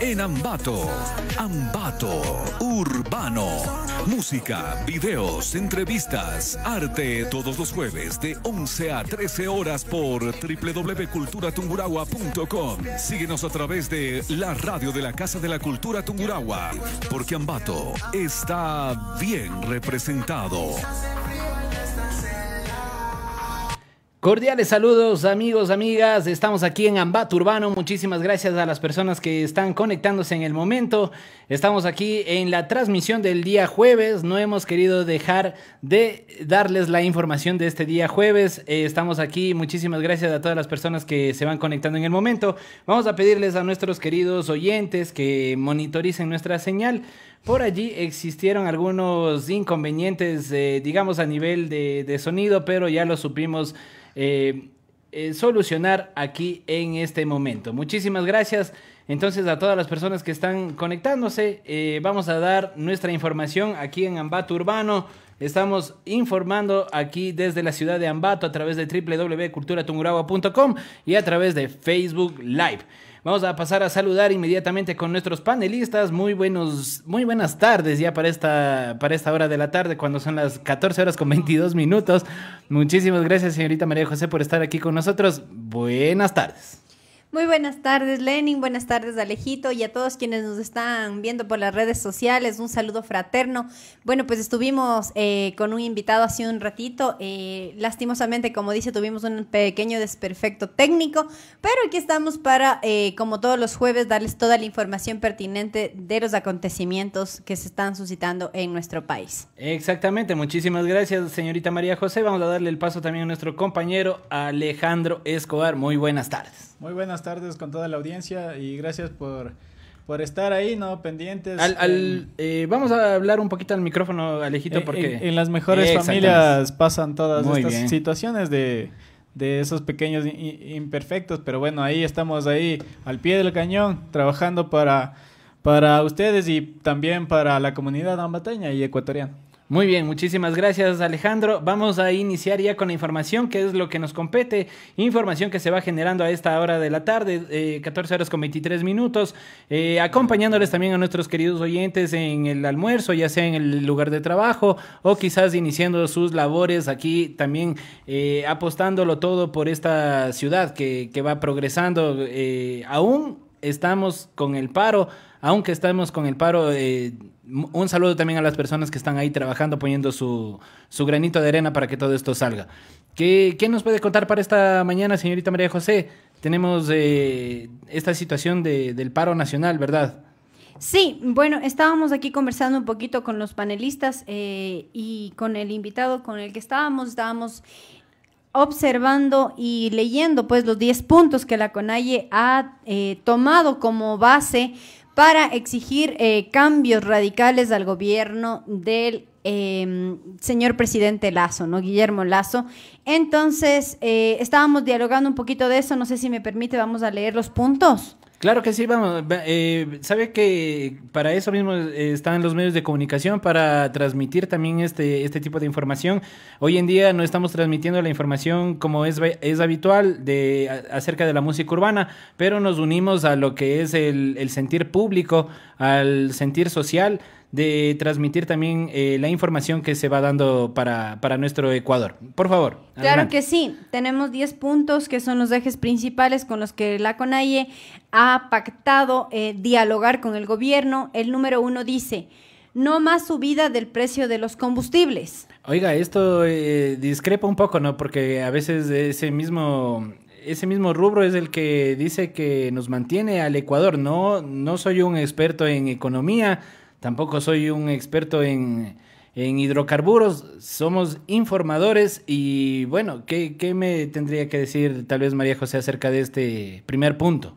en Ambato. Ambato, urbano. Música, videos, entrevistas, arte, todos los jueves de 11 a 13 horas por www.culturatunguragua.com. Síguenos a través de la radio de la Casa de la Cultura Tunguragua, porque Ambato está bien representado. Cordiales saludos amigos, amigas, estamos aquí en Ambato Urbano, muchísimas gracias a las personas que están conectándose en el momento, estamos aquí en la transmisión del día jueves, no hemos querido dejar de darles la información de este día jueves, eh, estamos aquí, muchísimas gracias a todas las personas que se van conectando en el momento, vamos a pedirles a nuestros queridos oyentes que monitoricen nuestra señal, por allí existieron algunos inconvenientes, eh, digamos, a nivel de, sonido, pero ya lo supimos. Eh, eh, solucionar aquí en este momento. Muchísimas gracias entonces a todas las personas que están conectándose. vamos a dar nuestra información aquí en Ambato Urbano. Estamos informando aquí desde la ciudad de Ambato a través de www.culturatunguragua.com y a través de Facebook Live. Vamos a pasar a saludar inmediatamente con nuestros panelistas. Muy buenos, muy buenas tardes ya para esta, para esta hora de la tarde, cuando son las 14 horas con 22 minutos. Muchísimas gracias, señorita María José, por estar aquí con nosotros. Buenas tardes. Muy buenas tardes, Lenin. Buenas tardes, Alejito. Y a todos quienes nos están viendo por las redes sociales, un saludo fraterno. Bueno, pues estuvimos eh, con un invitado hace un ratito. Eh, lastimosamente, como dice, tuvimos un pequeño desperfecto técnico, pero aquí estamos para, eh, como todos los jueves, darles toda la información pertinente de los acontecimientos que se están suscitando en nuestro país. Exactamente. Muchísimas gracias, señorita María José. Vamos a darle el paso también a nuestro compañero Alejandro Escobar. Muy buenas tardes. Muy buenas tardes con toda la audiencia y gracias por, por estar ahí, ¿no? Pendientes. Al, eh, vamos a hablar un poquito al micrófono, Alejito, porque... En, las mejores eh, familias pasan todas estas situaciones de, de esos pequeños imperfectos, pero bueno, ahí estamos ahí al pie del cañón, trabajando para, para ustedes y también para la comunidad ambateña y ecuatoriana. Muy bien, muchísimas gracias Alejandro. Vamos a iniciar ya con la información, que es lo que nos compete. Información que se va generando a esta hora de la tarde, eh, 14 horas con 23 minutos. Eh, acompañándoles también a nuestros queridos oyentes en el almuerzo, ya sea en el lugar de trabajo o quizás iniciando sus labores aquí también eh, apostándolo todo por esta ciudad que, que va progresando. Eh, aún estamos con el paro aunque estamos con el paro, eh, un saludo también a las personas que están ahí trabajando, poniendo su, granito de arena para que todo esto salga. ¿Qué, nos puede contar para esta mañana, señorita María José? Tenemos eh, esta situación del paro nacional, ¿verdad? Sí, bueno, estábamos aquí conversando un poquito con los panelistas eh, y con el invitado con el que estábamos, estábamos observando y leyendo pues los 10 puntos que la CONAIE ha tomado como base para exigir eh, cambios radicales al gobierno del eh, señor presidente Lazo, ¿no? Guillermo Lazo. Entonces, eh, estábamos dialogando un poquito de eso, no sé si me permite, vamos a leer los puntos. Claro que sí, vamos. Eh, sabe que para eso mismo eh, están los medios de comunicación, para transmitir también este, este tipo de información. Hoy en día no estamos transmitiendo la información como es, es habitual de, acerca de la música urbana, pero nos unimos a lo que es el sentir público, al sentir social de transmitir también eh, la información que se va dando para, para nuestro Ecuador. Por favor. Claro que sí. Tenemos 10 puntos que son los ejes principales con los que la CONAIE ha pactado eh, dialogar con el gobierno. El número uno dice, no más subida del precio de los combustibles. Oiga, esto eh, discrepa un poco, ¿no? Porque a veces ese mismo ese mismo rubro es el que dice que nos mantiene al Ecuador. No, no soy un experto en economía, tampoco soy un experto en, hidrocarburos, somos informadores y bueno, ¿qué, me tendría que decir tal vez María José acerca de este primer punto?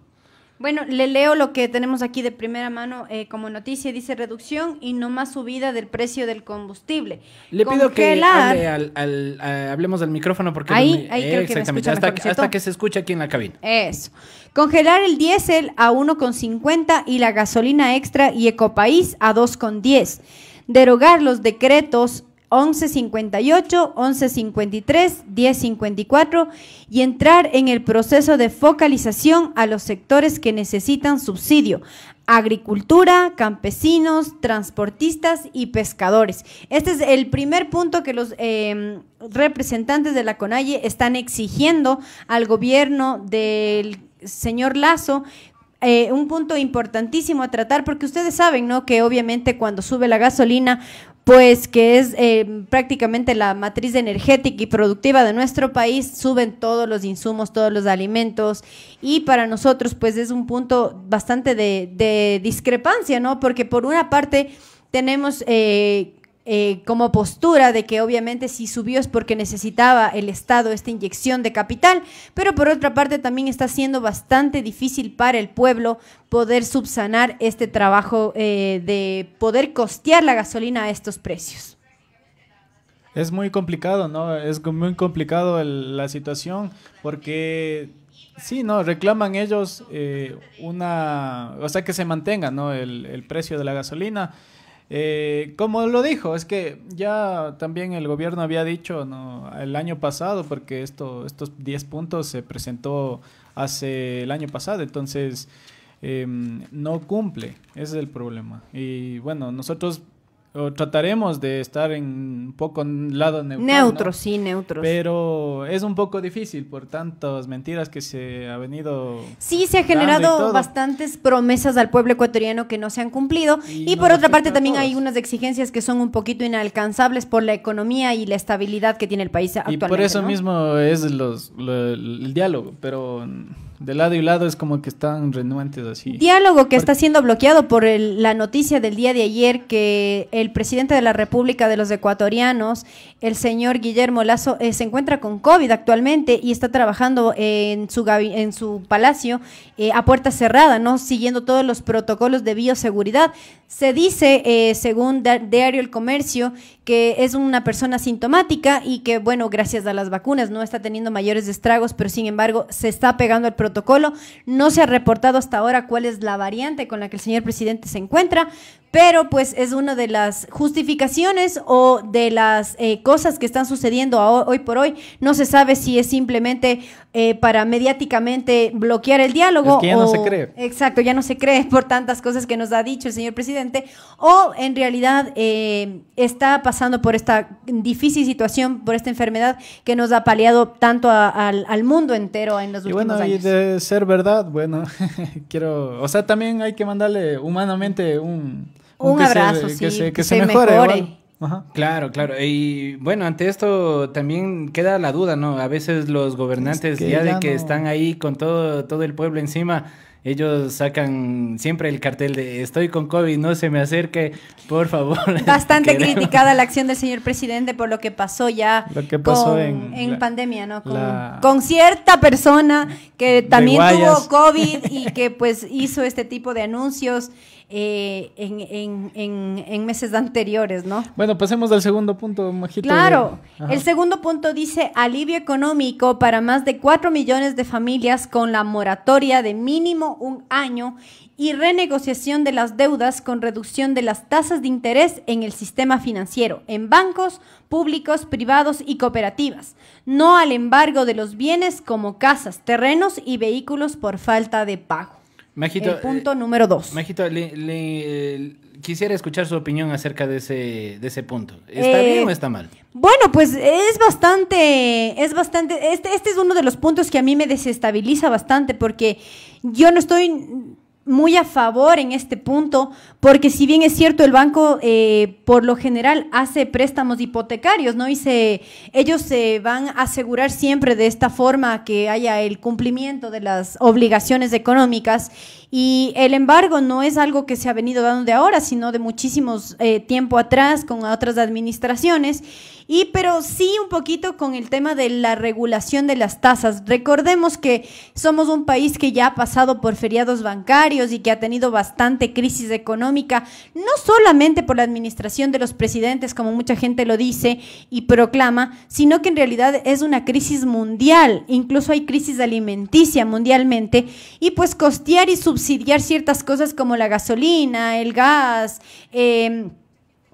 Bueno, le leo lo que tenemos aquí de primera mano eh, como noticia. Dice reducción y no más subida del precio del combustible. Le pido que hable hablemos del micrófono porque... Ahí, exactamente. hasta, hasta que se escuche aquí en la cabina. Eso. Congelar el diésel a 1,50 y la gasolina extra y Ecopaís a 2,10. Derogar los decretos 1158, 1153, 1054 y entrar en el proceso de focalización a los sectores que necesitan subsidio, agricultura, campesinos, transportistas y pescadores. Este es el primer punto que los em, representantes de la CONAIE están exigiendo al gobierno del señor Lazo eh, un punto importantísimo a tratar, porque ustedes saben, ¿no? Que obviamente cuando sube la gasolina, pues que es eh, prácticamente la matriz energética y productiva de nuestro país, suben todos los insumos, todos los alimentos, y para nosotros pues es un punto bastante de, discrepancia, ¿no? Porque por una parte tenemos... Eh, eh, como postura de que obviamente si subió es porque necesitaba el Estado esta inyección de capital, pero por otra parte también está siendo bastante difícil para el pueblo poder subsanar este trabajo eh, de poder costear la gasolina a estos precios. Es muy complicado, ¿no? Es muy complicado la situación porque Sí, no, reclaman ellos eh, una, o sea, que se mantenga, ¿no? El, el, precio de la gasolina eh, como lo dijo, es que ya también el gobierno había dicho el año pasado, porque estos 10 puntos se presentó hace el año pasado, entonces em, no cumple, ese es el problema. Y bueno, nosotros trataremos de estar en un poco en lado neutro. Neutro, sí, neutro Pero es un poco difícil por tantas mentiras que se ha venido. Sí, se ha generado bastantes promesas al pueblo ecuatoriano que no se han cumplido. Y, por otra parte, también hay unas exigencias que son un poquito inalcanzables por la economía y la estabilidad que tiene el país actualmente. Y por eso mismo es los, el diálogo, pero de lado y lado es como que están renuentes así. Diálogo que está siendo bloqueado por la noticia del día de ayer que el presidente de la República de los Ecuatorianos, el señor Guillermo Lazo, eh, se encuentra con COVID actualmente y está trabajando en su, en su palacio eh, a puerta cerrada, ¿no? Siguiendo todos los protocolos de bioseguridad. Se dice, eh, según Diario El Comercio, que es una persona sintomática y que, bueno, gracias a las vacunas no está teniendo mayores estragos, pero sin embargo se está pegando al protocolo protocolo. No se ha reportado hasta ahora cuál es la variante con la que el señor presidente se encuentra, pero pues es una de las justificaciones o de las eh, cosas que están sucediendo hoy por hoy. No se sabe si es simplemente eh, para mediáticamente bloquear el diálogo. que ya no se cree. Exacto, ya no se cree por tantas cosas que nos ha dicho el señor presidente, o en realidad eh, está pasando por esta difícil situación, por esta enfermedad que nos ha paliado tanto al mundo entero en los y últimos bueno, años. Y de ser verdad, bueno, quiero, o sea, también hay que mandarle humanamente un un abrazo, sí. Que se, mejore. Claro, claro. Y bueno, ante esto también queda la duda, ¿no? A veces los gobernantes, ya, de que están ahí con todo, todo el pueblo encima, ellos sacan siempre el cartel de estoy con COVID, no se me acerque, por favor. Bastante criticada la acción del señor presidente por lo que pasó ya en, pandemia, ¿no? con, cierta persona que también tuvo COVID y que pues hizo este tipo de anuncios eh, en, meses anteriores, ¿no? Bueno, pasemos al segundo punto, Majito. Claro, el segundo punto dice alivio económico para más de 4 millones de familias con la moratoria de mínimo un año y renegociación de las deudas con reducción de las tasas de interés en el sistema financiero, en bancos públicos, privados y cooperativas, no al embargo de los bienes como casas, terrenos y vehículos por falta de pago el eh, punto número dos. le, eh, quisiera escuchar su opinión acerca de ese, de ese punto. ¿Está eh, bien o está mal? Bueno, pues es bastante, es bastante, este, este es uno de los puntos que a mí me desestabiliza bastante porque yo no estoy muy a favor en este punto, porque si bien es cierto, el banco eh, por lo general hace préstamos hipotecarios, ¿no? Y ellos se van a asegurar siempre de esta forma que haya el cumplimiento de las obligaciones económicas. Y el embargo no es algo que se ha venido dando de ahora, sino de muchísimos eh, tiempo atrás con otras administraciones. Y pero sí un poquito con el tema de la regulación de las tasas. Recordemos que somos un país que ya ha pasado por feriados bancarios y que ha tenido bastante crisis económica, no solamente por la administración de los presidentes, como mucha gente lo dice y proclama, sino que en realidad es una crisis mundial. Incluso hay crisis alimenticia mundialmente y pues costear y subsidiar ciertas cosas como la gasolina, el gas, eh,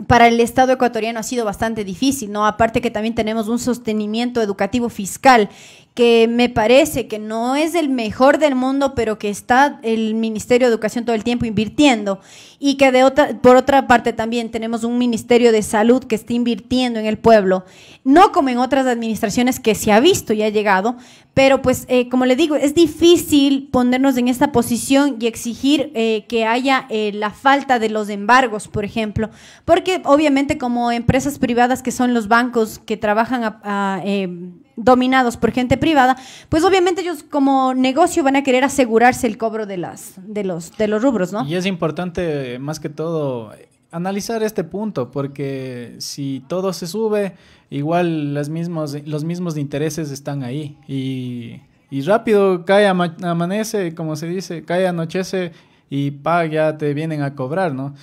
para el Estado ecuatoriano ha sido bastante difícil, ¿no? Aparte que también tenemos un sostenimiento educativo fiscal que me parece que no es el mejor del mundo, pero que está el Ministerio de Educación todo el tiempo invirtiendo y que de otra, por otra parte también tenemos un Ministerio de Salud que está invirtiendo en el pueblo, no como en otras administraciones que se ha visto y ha llegado, pero pues eh, como le digo, es difícil ponernos en esta posición y exigir eh, que haya eh, la falta de los embargos, por ejemplo, porque obviamente como empresas privadas que son los bancos que trabajan dominados por gente privada, pues obviamente ellos como negocio van a querer asegurarse el cobro de las de los de los rubros, ¿no? Y es importante eh, más que todo analizar este punto, porque si todo se sube, igual los mismos, los mismos intereses están ahí. Y, y rápido cae, amanece, como se dice, cae, anochece y pa, ya te vienen a cobrar, ¿no?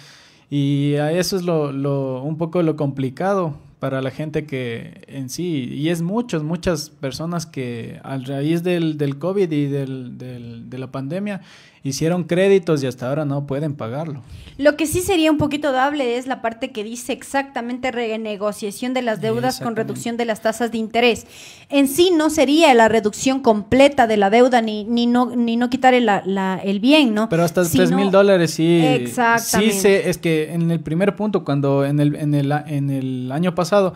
Y eso es lo, lo, un poco lo complicado para la gente que en sí, y es muchos, muchas personas que a raíz del, del COVID y del, del, de la pandemia hicieron créditos y hasta ahora no pueden pagarlo. Lo que sí sería un poquito dable es la parte que dice exactamente renegociación de las deudas con reducción de las tasas de interés. En sí no sería la reducción completa de la deuda ni, ni, no, ni no quitar el, el bien, ¿no? Pero hasta tres mil dólares sí. Exactamente. Sí es que en el primer punto, cuando en el, en el, en el año pasado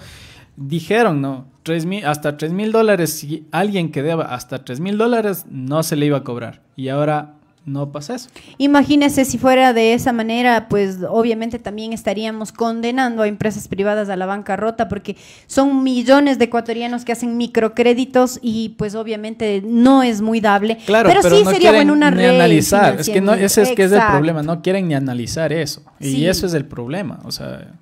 dijeron, ¿no? tres mil hasta 3 mil dólares, si alguien que deba hasta 3 mil dólares no se le iba a cobrar. Y ahora no pasa eso. Imagínese si fuera de esa manera, pues obviamente también estaríamos condenando a empresas privadas a la bancarrota porque son millones de ecuatorianos que hacen microcréditos y pues obviamente no es muy dable. Claro, pero, sí sería bueno una ni analizar, es que no, ese es que es el problema, no quieren ni analizar eso y eso es el problema, o sea,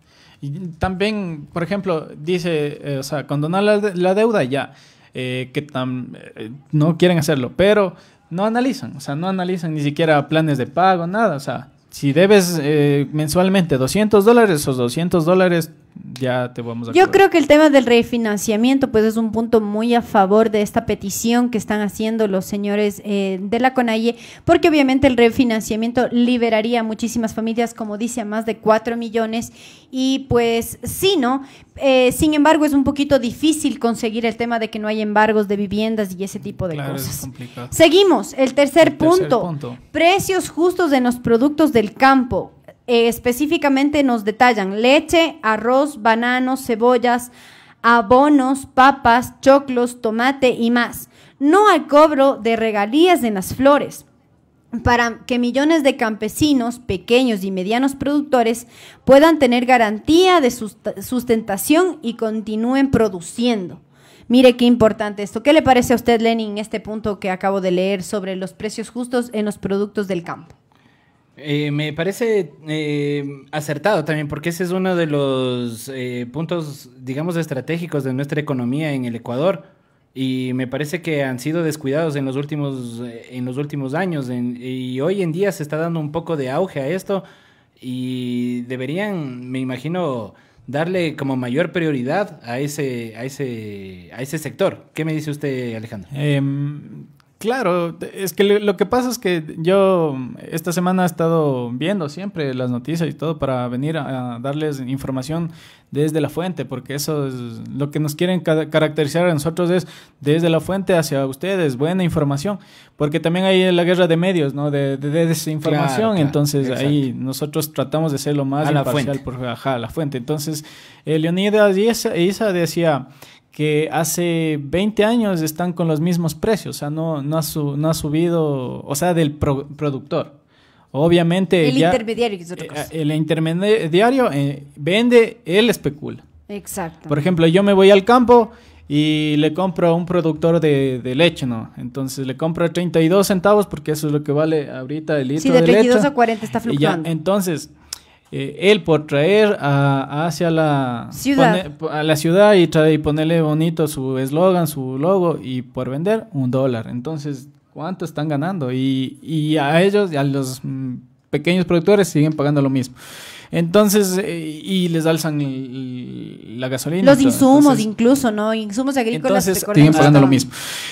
también, por ejemplo, dice, eh, o sea, condonar la, la deuda ya, eh, que eh, no quieren hacerlo, pero no analizan, o sea, no analizan ni siquiera planes de pago, nada, o sea, si debes eh, mensualmente 200 dólares, esos 200 dólares te Yo creo que el tema del refinanciamiento pues es un punto muy a favor de esta petición que están haciendo los señores eh, de la CONAIE, porque obviamente el refinanciamiento liberaría a muchísimas familias, como dice, a más de 4 millones, y pues sí, ¿no? Eh, sin embargo, es un poquito difícil conseguir el tema de que no hay embargos de viviendas y ese tipo de cosas. Seguimos, el tercer, punto, precios justos de los productos del campo. Eh, específicamente nos detallan leche, arroz, bananos, cebollas, abonos, papas, choclos, tomate y más. No al cobro de regalías en las flores para que millones de campesinos, pequeños y medianos productores puedan tener garantía de sustentación y continúen produciendo. Mire qué importante esto. ¿Qué le parece a usted, Lenin, este punto que acabo de leer sobre los precios justos en los productos del campo? Eh, me parece eh, acertado también, porque ese es uno de los eh, puntos, digamos, estratégicos de nuestra economía en el Ecuador. Y me parece que han sido descuidados en los últimos, en los últimos años. y hoy en día se está dando un poco de auge a esto. Y deberían, me imagino, darle como mayor prioridad a ese, a ese, a ese sector. ¿Qué me dice usted, Alejandro? Em, Claro, es que lo que pasa es que yo mm, esta semana he estado viendo siempre las noticias y todo para venir a, darles información desde la fuente, porque eso es lo que nos quieren caracterizar a nosotros es desde la fuente hacia ustedes, buena información, porque también hay la guerra de medios, ¿no? De, desinformación, entonces ahí nosotros tratamos de ser lo más imparcial, la Por, ajá, la fuente. Entonces, eh, Leonidas Isa decía que hace 20 años están con los mismos precios, o sea, no, no, ha, subido, o sea, del productor. Obviamente. El intermediario, intermediario. Es otra eh, cosa. El intermediario eh, vende, él especula. Exacto. Por ejemplo, yo me voy al campo y le compro a un productor de, leche, ¿no? Entonces le compro 32 centavos porque eso es lo que vale ahorita el litro sí, de, 32 a 40 está fluctuando. ya, entonces, eh, él por traer hacia la ciudad. a la ciudad y, trae, ponerle bonito su eslogan, su logo y por vender un dólar. Entonces, ¿cuánto están ganando? Y, a ellos, a los pequeños productores, siguen pagando lo mismo. Entonces, eh, y les alzan la gasolina. Los insumos incluso, ¿no? Insumos agrícolas. siguen pagando lo mismo.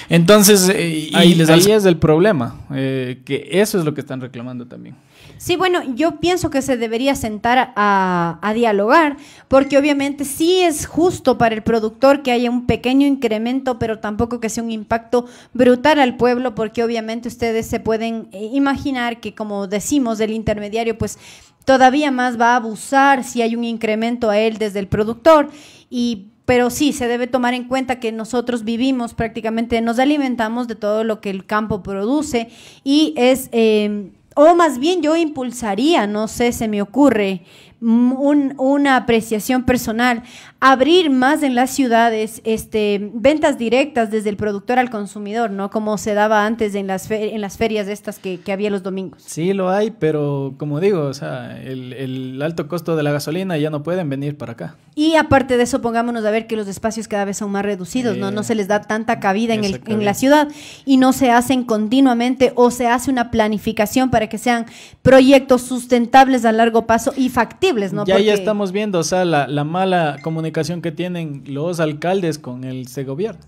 Entonces, eh, y les ahí es el problema, que eso es lo que están reclamando también. Sí, bueno, yo pienso que se debería sentar a, dialogar, porque obviamente sí es justo para el productor que haya un pequeño incremento, pero tampoco que sea un impacto brutal al pueblo, porque obviamente ustedes se pueden eh, imaginar que, como decimos, del intermediario, pues todavía más va a abusar si hay un incremento a él desde el productor y pero sí, se debe tomar en cuenta que nosotros vivimos prácticamente, nos alimentamos de todo lo que el campo produce y es eh, o más bien yo impulsaría, no sé, se me ocurre, una apreciación personal, abrir más en las ciudades este, ventas directas desde el productor al consumidor, ¿no? Como se daba antes en las, en las ferias estas que, había los domingos. Sí, lo hay, pero como digo, o sea, el, el, alto costo de la gasolina ya no pueden venir para acá. Y aparte de eso, pongámonos a ver que los espacios cada vez son más reducidos, ¿no? No eh, se les da tanta cabida en, el, en la ciudad y no se hacen continuamente o se hace una planificación para que sean proyectos sustentables a largo plazo y factibles ya, estamos viendo, o sea, la, mala comunicación que tienen los alcaldes con el este gobierno.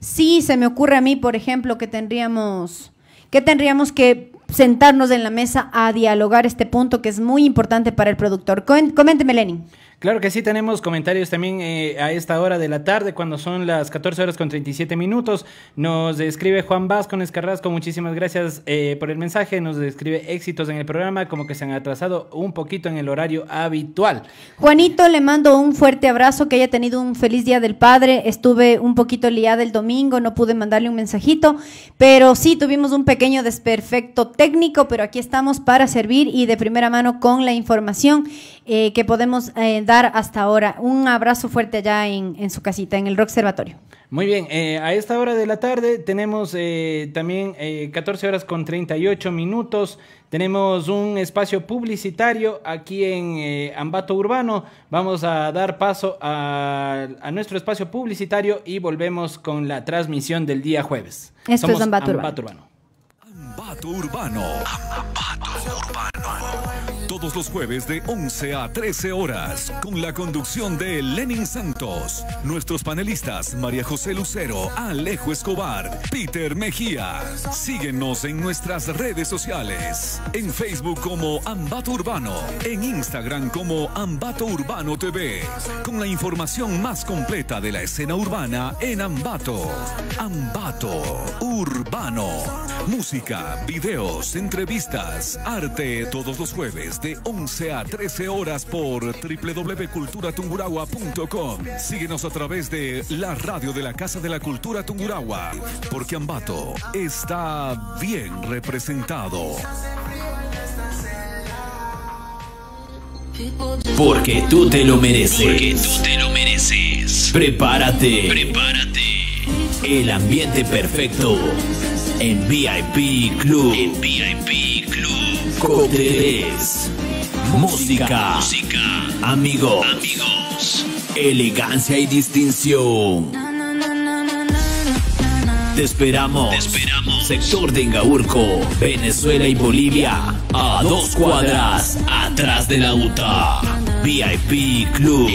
Sí, se me ocurre a mí, por ejemplo, que tendríamos que tendríamos que sentarnos en la mesa a dialogar este punto que es muy importante para el productor. Coménteme, Lenin. Claro que sí, tenemos comentarios también eh, a esta hora de la tarde, cuando son las 14 horas con 37 minutos. Nos escribe Juan Vázquez Carrasco, muchísimas gracias eh, por el mensaje. Nos describe éxitos en el programa, como que se han atrasado un poquito en el horario habitual. Juanito, le mando un fuerte abrazo, que haya tenido un feliz día del padre. Estuve un poquito liada el domingo, no pude mandarle un mensajito, pero sí tuvimos un pequeño desperfecto técnico, pero aquí estamos para servir y de primera mano con la información. Eh, que podemos eh, dar hasta ahora. Un abrazo fuerte allá en, su casita, en el Rock Observatorio. Muy bien, eh, a esta hora de la tarde tenemos también 14 horas con 38 minutos. Tenemos un espacio publicitario aquí en Ambato Urbano. Vamos a dar paso a, nuestro espacio publicitario y volvemos con la transmisión del día jueves. Esto es Ambato Urbano. Ambato Urbano. Ambato Urbano todos los jueves de 11 a 13 horas, con la conducción de Lenin Santos, nuestros panelistas María José Lucero, Alejo Escobar, Peter Mejía. Síguenos en nuestras redes sociales, en Facebook como Ambato Urbano, en Instagram como Ambato Urbano TV, con la información más completa de la escena urbana en Ambato. Ambato Urbano. Música, videos, entrevistas, arte todos los jueves de 11 a 13 horas por www.culturatungurahua.com. Síguenos a través de la radio de la Casa de la Cultura Tungurahua, porque Ambato está bien representado. Porque tú te lo mereces. Porque tú te lo mereces. Prepárate. Prepárate. El ambiente perfecto. En VIP Club. En VIP Club música, música, amigos, amigos, elegancia y distinción. Te esperamos. Te esperamos. Sector de Ingaurco, Venezuela y Bolivia. A dos cuadras atrás de la UTA. VIP Club.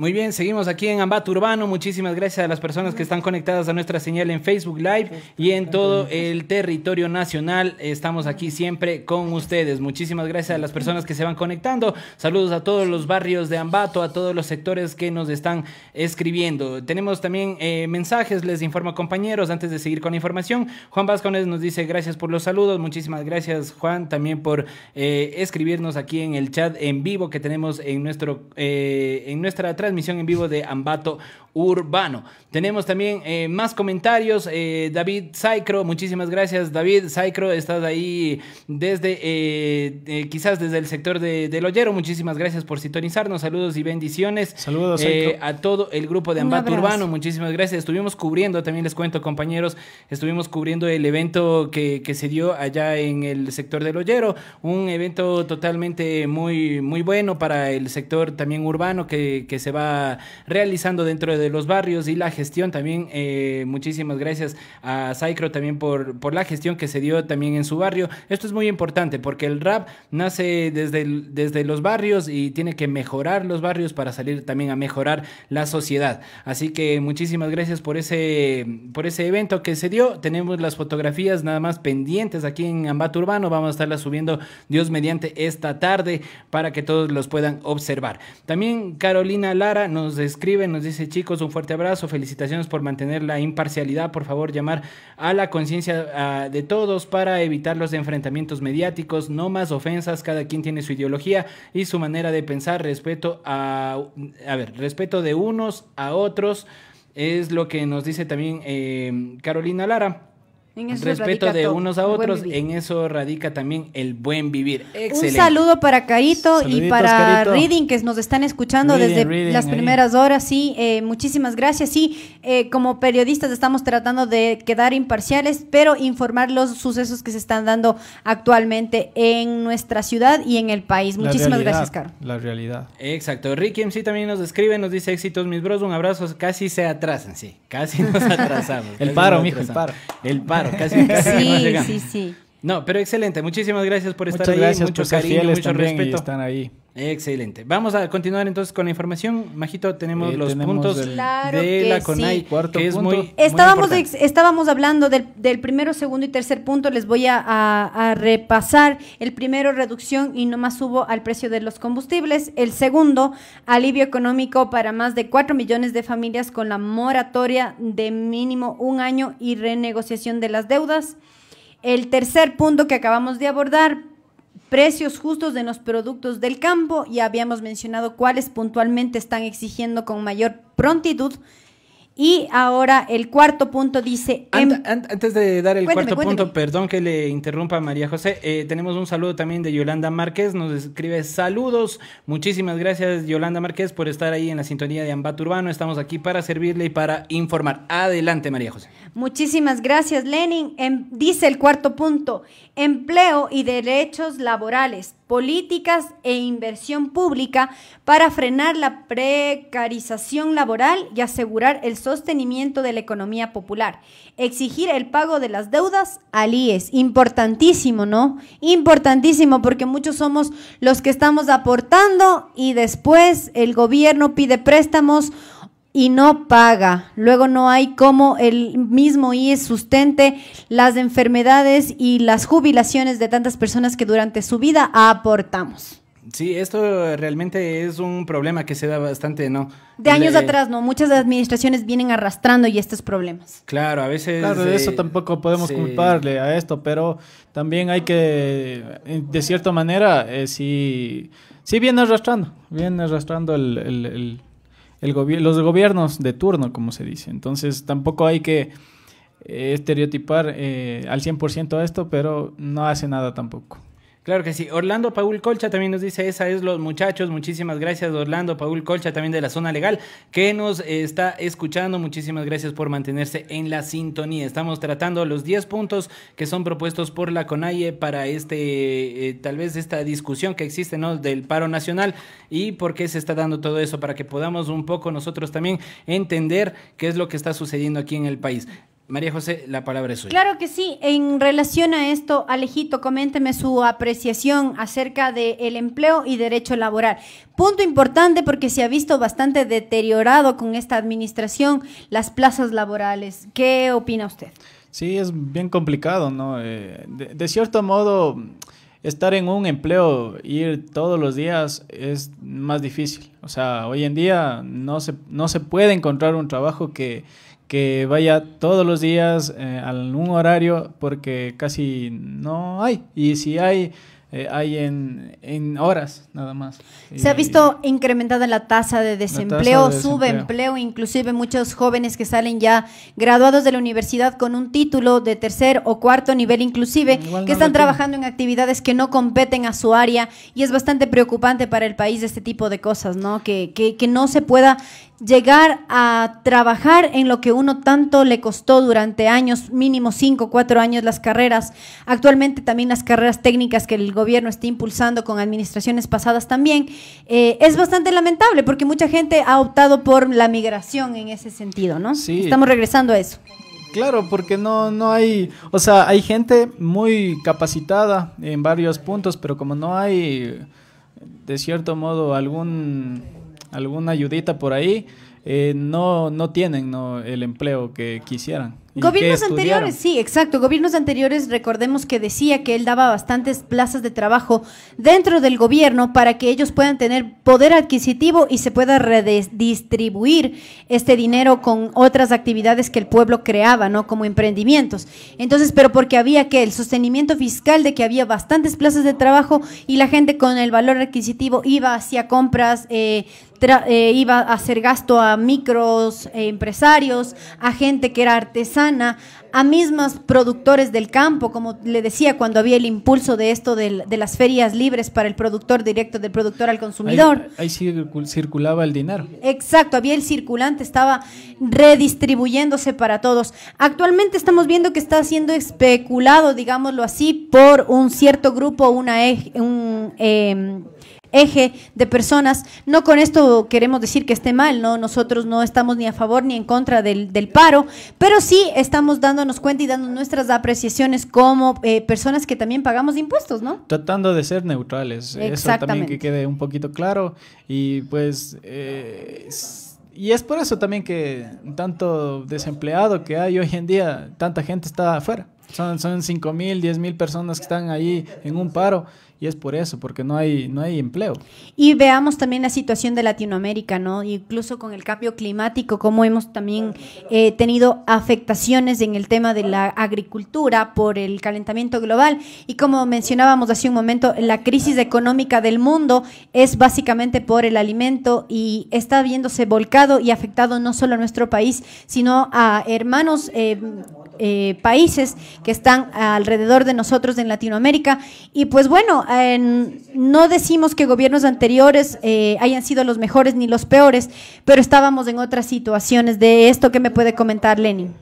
Muy bien, seguimos aquí en Ambato Urbano. Muchísimas gracias a las personas que están conectadas a nuestra señal en Facebook Live y en todo el territorio nacional. Estamos aquí siempre con ustedes. Muchísimas gracias a las personas que se van conectando. Saludos a todos los barrios de Ambato, a todos los sectores que nos están escribiendo. Tenemos también eh, mensajes, les informo compañeros, antes de seguir con la información. Juan Vascones nos dice gracias por los saludos. Muchísimas gracias Juan también por eh, escribirnos aquí en el chat en vivo que tenemos en, nuestro, eh, en nuestra transmisión Misión en vivo de Ambato Urbano. Tenemos también eh, más comentarios. Eh, David Saicro, muchísimas gracias. David Saicro, estás ahí desde, eh, quizás desde el sector de, del Ollero. Muchísimas gracias por sintonizarnos. Saludos y bendiciones. Saludos a todo el grupo de Ambato Urbano. Muchísimas gracias. Estuvimos cubriendo, también les cuento, compañeros, estuvimos cubriendo el evento que, se dio allá en el sector del Ollero. Un evento totalmente muy, muy bueno para el sector también urbano que, que se va realizando dentro de de los barrios y la gestión también. Eh, muchísimas gracias a Cycro también por, por la gestión que se dio también en su barrio. Esto es muy importante porque el rap nace desde, desde los barrios y tiene que mejorar los barrios para salir también a mejorar la sociedad. Así que muchísimas gracias por ese, por ese evento que se dio. Tenemos las fotografías nada más pendientes aquí en Ambato Urbano. Vamos a estarlas subiendo, Dios mediante, esta tarde para que todos los puedan observar. También Carolina Lara nos escribe, nos dice, chicos, un fuerte abrazo, felicitaciones por mantener la imparcialidad, por favor llamar a la conciencia ah, de todos para evitar los enfrentamientos mediáticos, no más ofensas, cada quien tiene su ideología y su manera de pensar, respeto a, a ver, respeto de unos a otros, es lo que nos dice también eh, Carolina Lara. En Respeto de unos a otros, en eso radica también el buen vivir. Un saludo para Carito y para Reading, que nos están escuchando desde las primeras horas. Sí, eh, muchísimas gracias. Sí, eh, como periodistas estamos tratando de quedar imparciales, pero informar los sucesos que se están dando actualmente en nuestra ciudad y en el país. muchísimas gracias, Caro. La realidad. Exacto. Ricky MC también nos escribe, nos dice éxitos, mis bros, un abrazo. Casi se atrasan, sí, casi nos atrasamos. el, paro, el paro. El paro. Claro, casi, casi sí, no llegamos. Sí, sí, No, pero excelente. Muchísimas gracias por estar Muchas ahí. Gracias mucho por cariño, mucho también respeto. Y están ahí. Excelente. Vamos a continuar entonces con la información. Majito, tenemos eh, los puntos de la CONAI, cuarto que es punto. estábamos, estábamos hablando del, primero, segundo y tercer punto. Les voy a, repasar. El primero, reducción y no más subo al precio de los combustibles. El segundo, alivio económico para más de 4 millones de familias con la moratoria de mínimo un año y renegociación de las deudas. El tercer punto que acabamos de abordar, precios justos de los productos del campo, ya habíamos mencionado cuáles puntualmente están exigiendo con mayor prontitud. Y ahora el cuarto punto dice... antes de dar el cuarto punto, perdón que le interrumpa María José, eh, tenemos un saludo también de Yolanda Márquez, nos escribe saludos, muchísimas gracias Yolanda Márquez por estar ahí en la sintonía de Ambato Urbano, estamos aquí para servirle y para informar. Adelante María José. Muchísimas gracias, Lenin. Em, dice el cuarto punto, empleo y derechos laborales, políticas e inversión pública para frenar la precarización laboral y asegurar el sostenimiento de la economía popular. Exigir el pago de las deudas al e Importantísimo, ¿no? Importantísimo porque muchos somos los que estamos aportando y después el gobierno pide préstamos y no paga. Luego no hay como el mismo IES sustente las enfermedades y las jubilaciones de tantas personas que durante su vida aportamos. Sí, esto realmente es un problema que se da bastante, ¿no? De años atrás, ¿no? Muchas administraciones vienen arrastrando y estos problemas. Claro, a veces... Claro, de eso tampoco podemos culparle a esto, pero también hay que, de cierta manera, eh, sí, sí viene arrastrando, viene arrastrando el el los gobiernos de turno, como se dice. Entonces tampoco hay que eh, estereotipar eh, al 100% esto, pero no hace nada tampoco. Claro que sí. Orlando Paul Colcha también nos dice, esa es los muchachos. Muchísimas gracias, Orlando Paul Colcha, también de la zona legal, que nos eh, está escuchando. Muchísimas gracias por mantenerse en la sintonía. Estamos tratando los 10 puntos que son propuestos por la CONAIE para este, eh, tal vez esta discusión que existe, ¿no? Del paro nacional y por qué se está dando todo eso, para que podamos un poco nosotros también entender qué es lo que está sucediendo aquí en el país. María José, la palabra es suya. Claro que sí. En relación a esto, Alejito, coménteme su apreciación acerca del el empleo y derecho laboral. Punto importante porque se ha visto bastante deteriorado con esta administración las plazas laborales. ¿Qué opina usted? Sí, es bien complicado, ¿no? Eh, de, de, cierto modo, estar en un empleo, ir todos los días es más difícil. O sea, hoy en día no se, no se puede encontrar un trabajo que que vaya todos los días eh, a un horario porque casi no hay. Y si hay, eh, hay en, en, horas nada más. Se ha visto incrementada la tasa de desempleo, subempleo, inclusive muchos jóvenes que salen ya graduados de la universidad con un título de tercer o cuarto nivel inclusive, que están trabajando en actividades que no competen a su área y es bastante preocupante para el país este tipo de cosas, ¿no? Que, que, que no se pueda llegar a trabajar en lo que uno tanto le costó durante años, mínimo 5, cuatro años las carreras. Actualmente también las carreras técnicas que el gobierno está impulsando con administraciones pasadas también. Eh, es bastante lamentable porque mucha gente ha optado por la migración en ese sentido, ¿no? Sí. Estamos regresando a eso. Claro, porque no, no hay, o sea, hay gente muy capacitada en varios puntos, pero como no hay, de cierto modo, algún alguna ayudita por ahí, eh, no, no tienen el empleo que quisieran. Gobiernos anteriores, sí, exacto. Gobiernos anteriores, recordemos que decía que él daba bastantes plazas de trabajo dentro del gobierno para que ellos puedan tener poder adquisitivo y se pueda redistribuir este dinero con otras actividades que el pueblo creaba, ¿no? Como emprendimientos. Entonces, pero porque había que el sostenimiento fiscal de que había bastantes plazas de trabajo y la gente con el valor adquisitivo iba hacia compras, eh, eh, iba a hacer gasto a micros eh, empresarios, a gente que era artesana, a mismas productores del campo, como le decía cuando había el impulso de esto de, las ferias libres para el productor directo, del productor al consumidor. Ahí, circulaba el dinero. Exacto, había el circulante, estaba redistribuyéndose para todos. Actualmente estamos viendo que está siendo especulado, digámoslo así, por un cierto grupo, una... E un, eh, eje de personas. No con esto queremos decir que esté mal, ¿no? Nosotros no estamos ni a favor ni en contra del, paro, pero sí estamos dándonos cuenta y dando nuestras apreciaciones como eh, personas que también pagamos impuestos, ¿no? Tratando de ser neutrales. Eso también que quede un poquito claro. Y pues. Eh, y es por eso también que tanto desempleado que hay hoy en día, tanta gente está afuera. Son, son 5 mil, 10 mil personas que están ahí en un paro. Y es por eso, porque no hay, no hay empleo. Y veamos también la situación de Latinoamérica, ¿no? Incluso con el cambio climático, como hemos también eh, tenido afectaciones en el tema de la agricultura por el calentamiento global. Y como mencionábamos hace un momento, la crisis económica del mundo es básicamente por el alimento y está viéndose volcado y afectado no solo a nuestro país, sino a hermanos eh, eh, países que están alrededor de nosotros en Latinoamérica. Y pues bueno, no decimos que gobiernos anteriores eh, hayan sido los mejores ni los peores, pero estábamos en otras situaciones de esto que me puede comentar Lenin.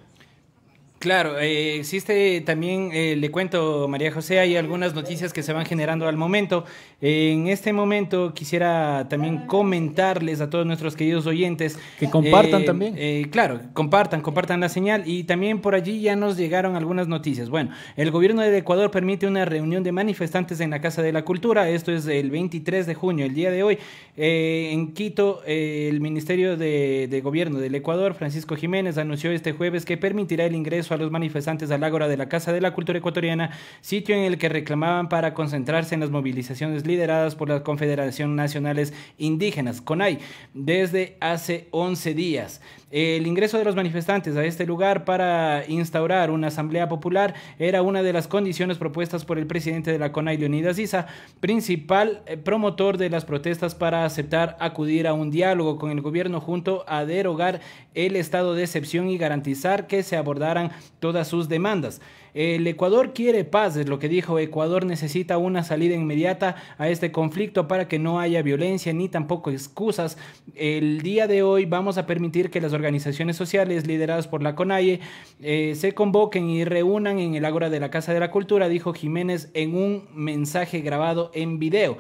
Claro, eh, existe también, eh, le cuento María José, hay algunas noticias que se van generando al momento. en este momento quisiera también comentarles a todos nuestros queridos oyentes. Que compartan eh, también. claro, compartan, compartan la señal y también por allí ya nos llegaron algunas noticias. Bueno, el gobierno del Ecuador permite una reunión de manifestantes en la Casa de la Cultura, esto es el 23 de junio, el día de hoy. en Quito, el Ministerio de Gobierno del Ecuador, Francisco Jiménez, anunció este jueves que permitirá el ingreso a los manifestantes al Ágora de la Casa de la Cultura Ecuatoriana, sitio en el que reclamaban para concentrarse en las movilizaciones lideradas por la Confederación Nacionales Indígenas, CONAI, desde hace 11 días. El ingreso de los manifestantes a este lugar para instaurar una asamblea popular era una de las condiciones propuestas por el presidente de la CONAI, Leonidas Isa, principal eh, promotor de las protestas para aceptar acudir a un diálogo con el gobierno junto a derogar el estado de excepción y garantizar que se abordaran todas sus demandas. El Ecuador quiere paz, es lo que dijo. Ecuador necesita una salida inmediata a este conflicto para que no haya violencia ni tampoco excusas. El día de hoy vamos a permitir que las organizaciones sociales lideradas por la CONAIE eh, se convoquen y reúnan en el Ágora de la Casa de la Cultura, dijo Jiménez en un mensaje grabado en video.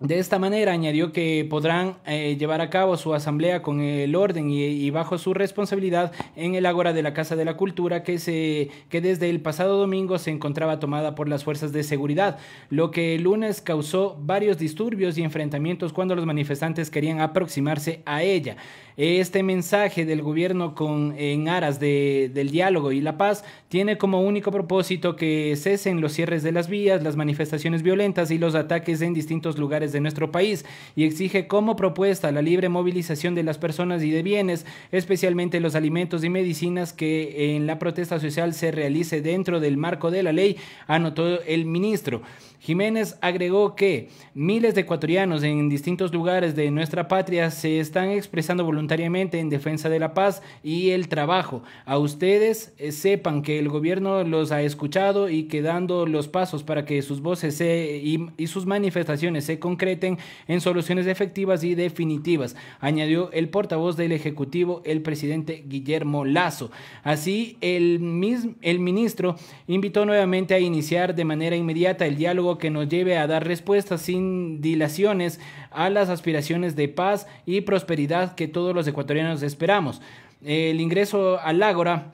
De esta manera, añadió que podrán eh, llevar a cabo su asamblea con el orden y, bajo su responsabilidad en el ágora de la Casa de la Cultura, que, que desde el pasado domingo se encontraba tomada por las fuerzas de seguridad, lo que el lunes causó varios disturbios y enfrentamientos cuando los manifestantes querían aproximarse a ella. Este mensaje del gobierno con, en aras de, del diálogo y la paz tiene como único propósito que cesen los cierres de las vías, las manifestaciones violentas y los ataques en distintos lugares de nuestro país y exige como propuesta la libre movilización de las personas y de bienes, especialmente los alimentos y medicinas que en la protesta social se realice dentro del marco de la ley, anotó el ministro. Jiménez agregó que miles de ecuatorianos en distintos lugares de nuestra patria se están expresando voluntariamente en defensa de la paz y el trabajo. A ustedes eh, sepan que el gobierno los ha escuchado y que dando los pasos para que sus voces y, sus manifestaciones se concreten en soluciones efectivas y definitivas, añadió el portavoz del Ejecutivo, el presidente Guillermo Lazo. Así, el, el ministro invitó nuevamente a iniciar de manera inmediata el diálogo que nos lleve a dar respuestas sin dilaciones a las aspiraciones de paz y prosperidad que todos los ecuatorianos esperamos. El ingreso al Ágora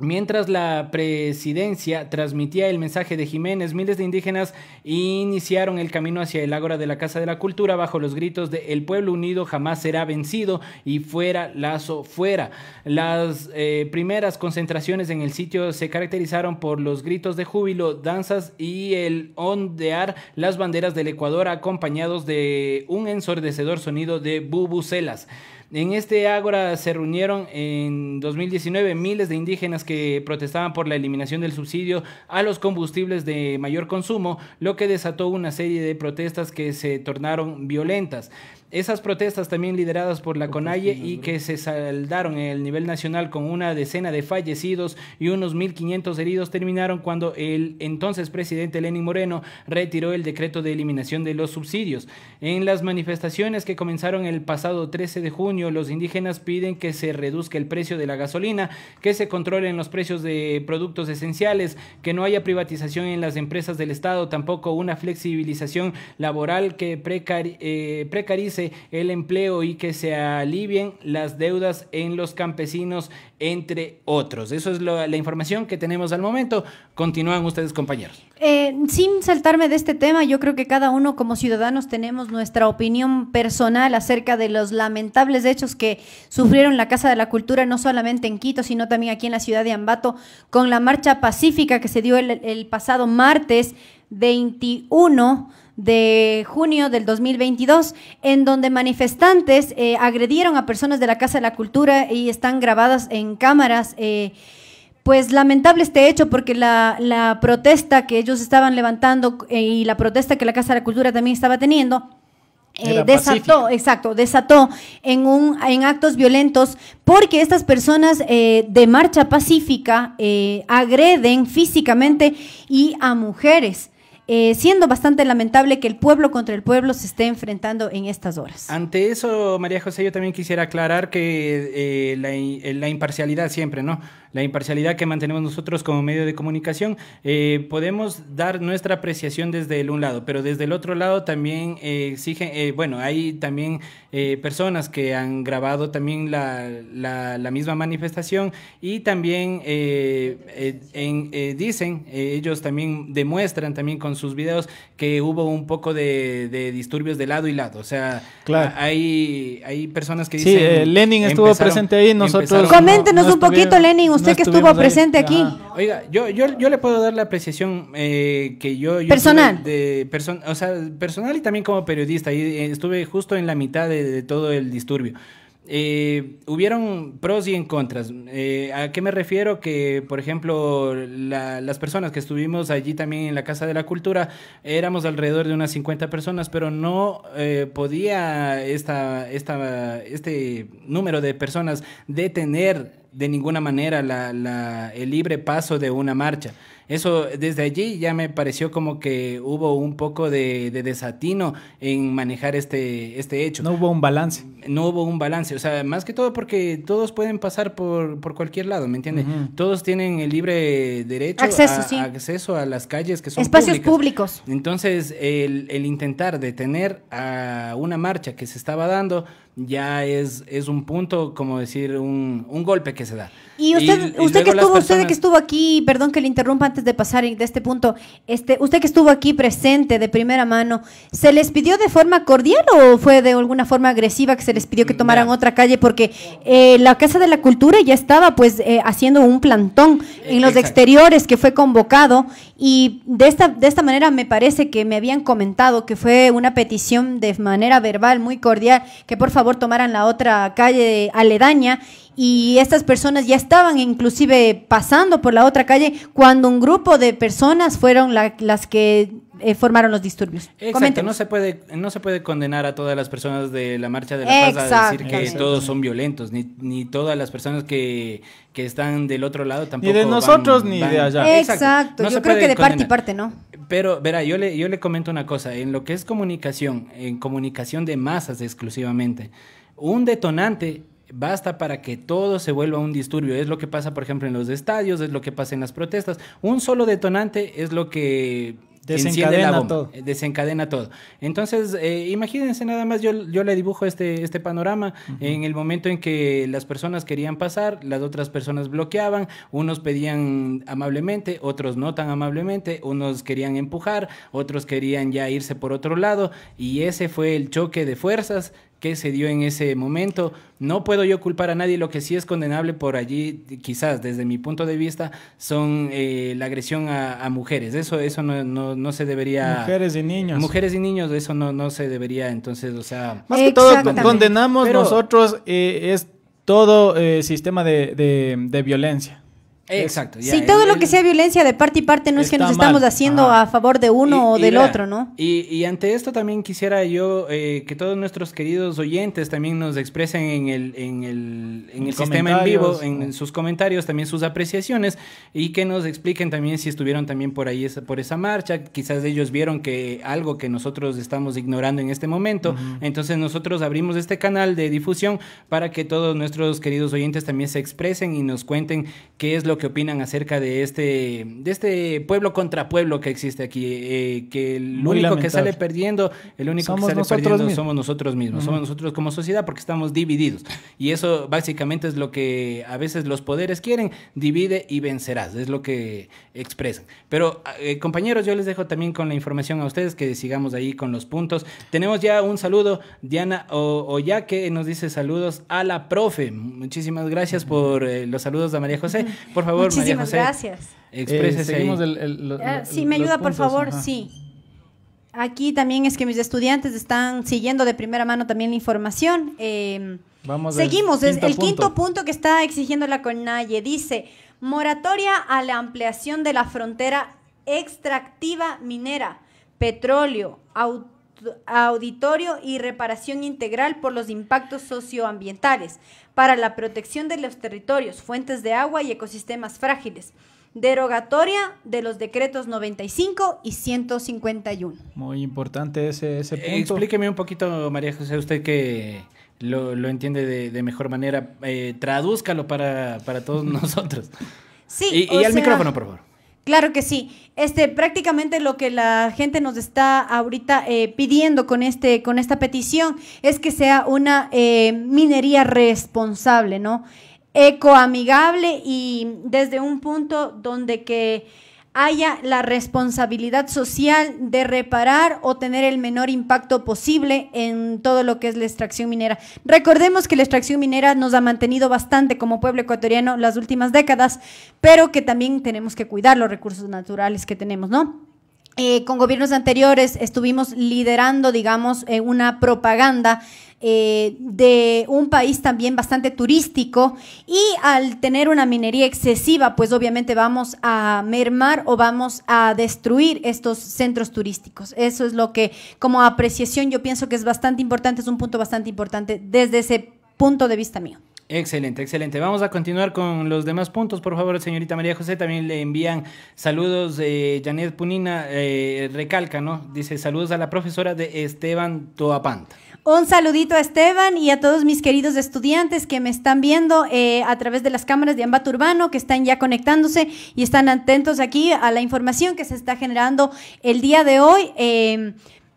Mientras la presidencia transmitía el mensaje de Jiménez, miles de indígenas iniciaron el camino hacia el ágora de la Casa de la Cultura bajo los gritos de El pueblo unido jamás será vencido y fuera Lazo fuera. Las eh, primeras concentraciones en el sitio se caracterizaron por los gritos de júbilo, danzas y el ondear las banderas del Ecuador acompañados de un ensordecedor sonido de bubucelas. En este ágora se reunieron en 2019 miles de indígenas que protestaban por la eliminación del subsidio a los combustibles de mayor consumo, lo que desató una serie de protestas que se tornaron violentas. Esas protestas también lideradas por la CONAIE y que se saldaron en el nivel nacional con una decena de fallecidos y unos 1.500 heridos terminaron cuando el entonces presidente Lenín Moreno retiró el decreto de eliminación de los subsidios. En las manifestaciones que comenzaron el pasado 13 de junio, los indígenas piden que se reduzca el precio de la gasolina, que se controlen los precios de productos esenciales, que no haya privatización en las empresas del Estado, tampoco una flexibilización laboral que eh, precarice el empleo y que se alivien las deudas en los campesinos, entre otros. Eso es la información que tenemos al momento. Continúan ustedes, compañeros. Eh, sin saltarme de este tema, yo creo que cada uno como ciudadanos tenemos nuestra opinión personal acerca de los lamentables hechos que sufrieron la Casa de la Cultura, no solamente en Quito, sino también aquí en la ciudad de Ambato, con la marcha pacífica que se dio el, el pasado martes 21 de junio del 2022, en donde manifestantes eh, agredieron a personas de la Casa de la Cultura y están grabadas en cámaras. Eh, pues lamentable este hecho porque la, la, protesta que ellos estaban levantando eh, y la protesta que la Casa de la Cultura también estaba teniendo, desató, exacto, desató en, un, en actos violentos porque estas personas de marcha pacífica agreden físicamente y a mujeres. Eh, siendo bastante lamentable que el pueblo contra el pueblo se esté enfrentando en estas horas. Ante eso, María José, yo también quisiera aclarar que eh, la, la imparcialidad siempre, ¿no? la imparcialidad que mantenemos nosotros como medio de comunicación, eh, podemos dar nuestra apreciación desde el un lado, pero desde el otro lado también eh, exigen, eh, bueno, hay también personas que han grabado también la, misma manifestación y también dicen, ellos también demuestran también con sus videos que hubo un poco de, disturbios de lado y lado, o sea, hay, hay personas que dicen... Sí, Lenin estuvo presente ahí, nosotros... Coméntenos un poquito, Lenin, sé que estuvo presente aquí. Oiga, yo, yo, le puedo dar la apreciación eh, que yo... personal. De o sea, personal y también como periodista. Eh, estuve justo en la mitad de, todo el disturbio. Eh, hubieron pros y en contras. ¿A qué me refiero? Que, por ejemplo, las personas que estuvimos allí también en la Casa de la Cultura, éramos alrededor de unas 50 personas, pero no podía esta, esta, este número de personas detener de ninguna manera la, el libre paso de una marcha. Eso desde allí ya me pareció como que hubo un poco de, desatino en manejar este, este hecho. No hubo un balance. No hubo un balance, o sea, más que todo porque todos pueden pasar por, cualquier lado, ¿me entiendes? Todos tienen el libre derecho acceso, a, acceso a las calles que son Espacios públicos. Entonces, el, el intentar detener a una marcha que se estaba dando ya es, es un punto, como decir, un, un golpe que se da. Y usted, usted que estuvo, usted que estuvo aquí, perdón que le interrumpa antes de pasar de este punto, este, usted que estuvo aquí presente de primera mano, ¿se les pidió de forma cordial o fue de alguna forma agresiva que se les pidió que mm, tomaran otra calle? Porque eh, la Casa de la Cultura ya estaba pues eh, haciendo un plantón en los exteriores que fue convocado y de esta, de esta manera me parece que me habían comentado que fue una petición de manera verbal muy cordial que por favor tomaran la otra calle aledaña y estas personas ya estaban inclusive pasando por la otra calle cuando un grupo de personas fueron las que eh, formaron los disturbios. Exacto, no se, puede, no se puede condenar a todas las personas de la Marcha de la Paz a decir que todos son violentos, ni, ni todas las personas que, que, están del otro lado tampoco. Ni de nosotros ni de allá. Exacto, yo creo que de parte y parte, ¿no? Pero, verá, yo le, yo le comento una cosa, en lo que es comunicación, en comunicación de masas exclusivamente, un detonante basta para que todo se vuelva un disturbio. Es lo que pasa, por ejemplo, en los estadios, es lo que pasa en las protestas. Un solo detonante es lo que eh, desencadena todo. Entonces, eh, imagínense nada más, yo, yo le dibujo este, este panorama en el momento en que las personas querían pasar, las otras personas bloqueaban, unos pedían amablemente, otros no tan amablemente, unos querían empujar, otros querían ya irse por otro lado, y ese fue el choque de fuerzas que se dio en ese momento. No puedo yo culpar a nadie, lo que sí es condenable por allí, quizás desde mi punto de vista, son eh, la agresión a, mujeres. Eso, eso no, no, se debería... Mujeres y niños. Mujeres y niños, eso no, no se debería, entonces, o sea... Más que todo, condenamos nosotros eh, es todo eh, sistema de violencia. Eh, Exacto. si todo lo que sea violencia de parte y parte no es que nos estamos haciendo a favor de uno o del otro, ¿no? Y, y, ante esto también quisiera yo eh, que todos nuestros queridos oyentes también nos expresen en el, en el, en el sistema en vivo, en, sus comentarios, también sus apreciaciones y que nos expliquen también si estuvieron también por ahí por esa marcha. Quizás ellos vieron que algo que nosotros estamos ignorando en este momento. Entonces nosotros abrimos este canal de difusión para que todos nuestros queridos oyentes también se expresen y nos cuenten qué es lo qué que opinan acerca de este, de este pueblo contra pueblo que existe aquí, eh, que el único que sale perdiendo, el único somos que sale perdiendo somos nosotros mismos, somos nosotros como sociedad porque estamos divididos. Y eso básicamente es lo que a veces los poderes quieren, divide y vencerás, es lo que expresan. Pero eh, compañeros, yo les dejo también con la información a ustedes que sigamos ahí con los puntos. Tenemos ya un saludo, Diana Oyaque nos dice saludos a la profe. Muchísimas gracias por eh, los saludos a María José. Por por favor, Muchísimas gracias. si eh, seguimos ah, sí, me ayuda, por favor, sí. Aquí también es que mis estudiantes están siguiendo de primera mano también la información. Em, Vamos seguimos, el quinto punto que está exigiendo la CONAIE. Dice, moratoria a la ampliación de la frontera extractiva minera, petróleo, auto auditorio y reparación integral por los impactos socioambientales, para la protección de los territorios, fuentes de agua y ecosistemas frágiles. Derogatoria de los decretos 95 y 151. Muy importante ese, ese eh, punto. explíqueme un poquito, María José, usted que, lo, entiende de, mejor manera. Eh, tradúzcalo para, todos nosotros. Sí. Y, al micrófono, por favor. Claro que sí. Este, prácticamente lo que la gente nos está ahorita eh, pidiendo con, este, con esta petición es que sea una eh, minería responsable, ¿no? Ecoamigable y desde un punto donde que haya la responsabilidad social de reparar o tener el menor impacto posible en todo lo que es la extracción minera. Recordemos que la extracción minera nos ha mantenido bastante como pueblo ecuatoriano las últimas décadas, pero que también tenemos que cuidar los recursos naturales que tenemos, ¿no? Eh, con gobiernos anteriores estuvimos liderando, digamos, eh, una propaganda eh, de un país también bastante turístico y al tener una minería excesiva, pues obviamente vamos a mermar o vamos a destruir estos centros turísticos. Eso es lo que como apreciación yo pienso que es bastante importante, es un punto bastante importante desde ese punto de vista mío. Excelente, excelente. Vamos a continuar con los demás puntos. Por favor, señorita María José, también le envían saludos. de eh, Janet Punina eh, recalca, ¿no? Dice saludos a la profesora de Esteban Toapanta. Un saludito a Esteban y a todos mis queridos estudiantes que me están viendo eh, a través de las cámaras de Ambato Urbano, que están ya conectándose y están atentos aquí a la información que se está generando el día de hoy.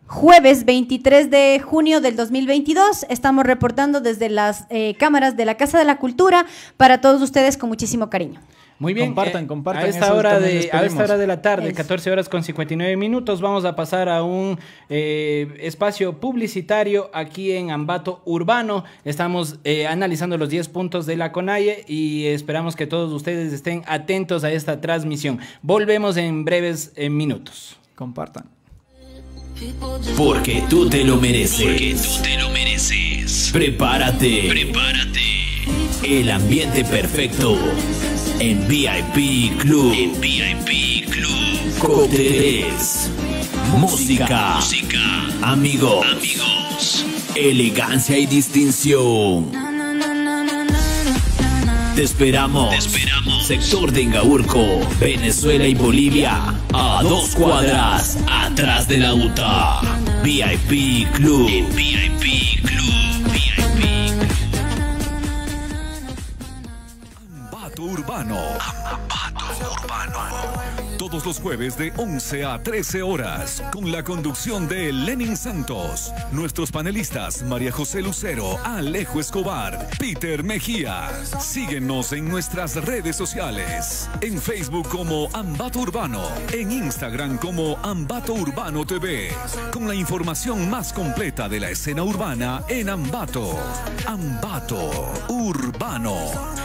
Jueves 23 de junio del 2022 estamos reportando desde las eh, cámaras de la Casa de la Cultura para todos ustedes con muchísimo cariño. Muy bien. Compartan, eh, compartan. A esta, hora de, a hora de la tarde, 14 horas con 59 minutos, vamos a pasar a un eh, espacio publicitario aquí en Ambato Urbano. Estamos analizando los 10 puntos de la CONAIE y esperamos que todos ustedes estén atentos a esta transmisión. Volvemos en breves minutos. Compartan. Porque tú te lo mereces. Porque tú te lo mereces. Prepárate. Prepárate. El ambiente perfecto. En VIP Club. En VIP Club. Música. Música. Amigos. Amigos. Elegancia y distinción. Te esperamos. esperamos. Sector de Ingaurco, Venezuela y Bolivia. A dos cuadras atrás de la UTA. VIP Club. VIP Club. VIP. Ambato Urbano todos los jueves de 11 a 13 horas, con la conducción de Lenin Santos, nuestros panelistas María José Lucero, Alejo Escobar, Peter Mejía. Síguenos en nuestras redes sociales, en Facebook como Ambato Urbano, en Instagram como Ambato Urbano TV, con la información más completa de la escena urbana en Ambato. Ambato Urbano.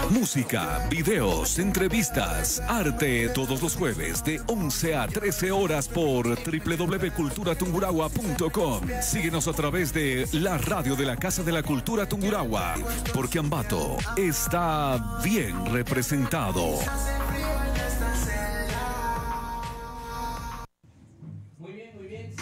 Música, videos, entrevistas, arte todos los jueves de 11 a 13 horas por www.culturatunguragua.com. Síguenos a través de la radio de la Casa de la Cultura Tunguragua, porque Ambato está bien representado.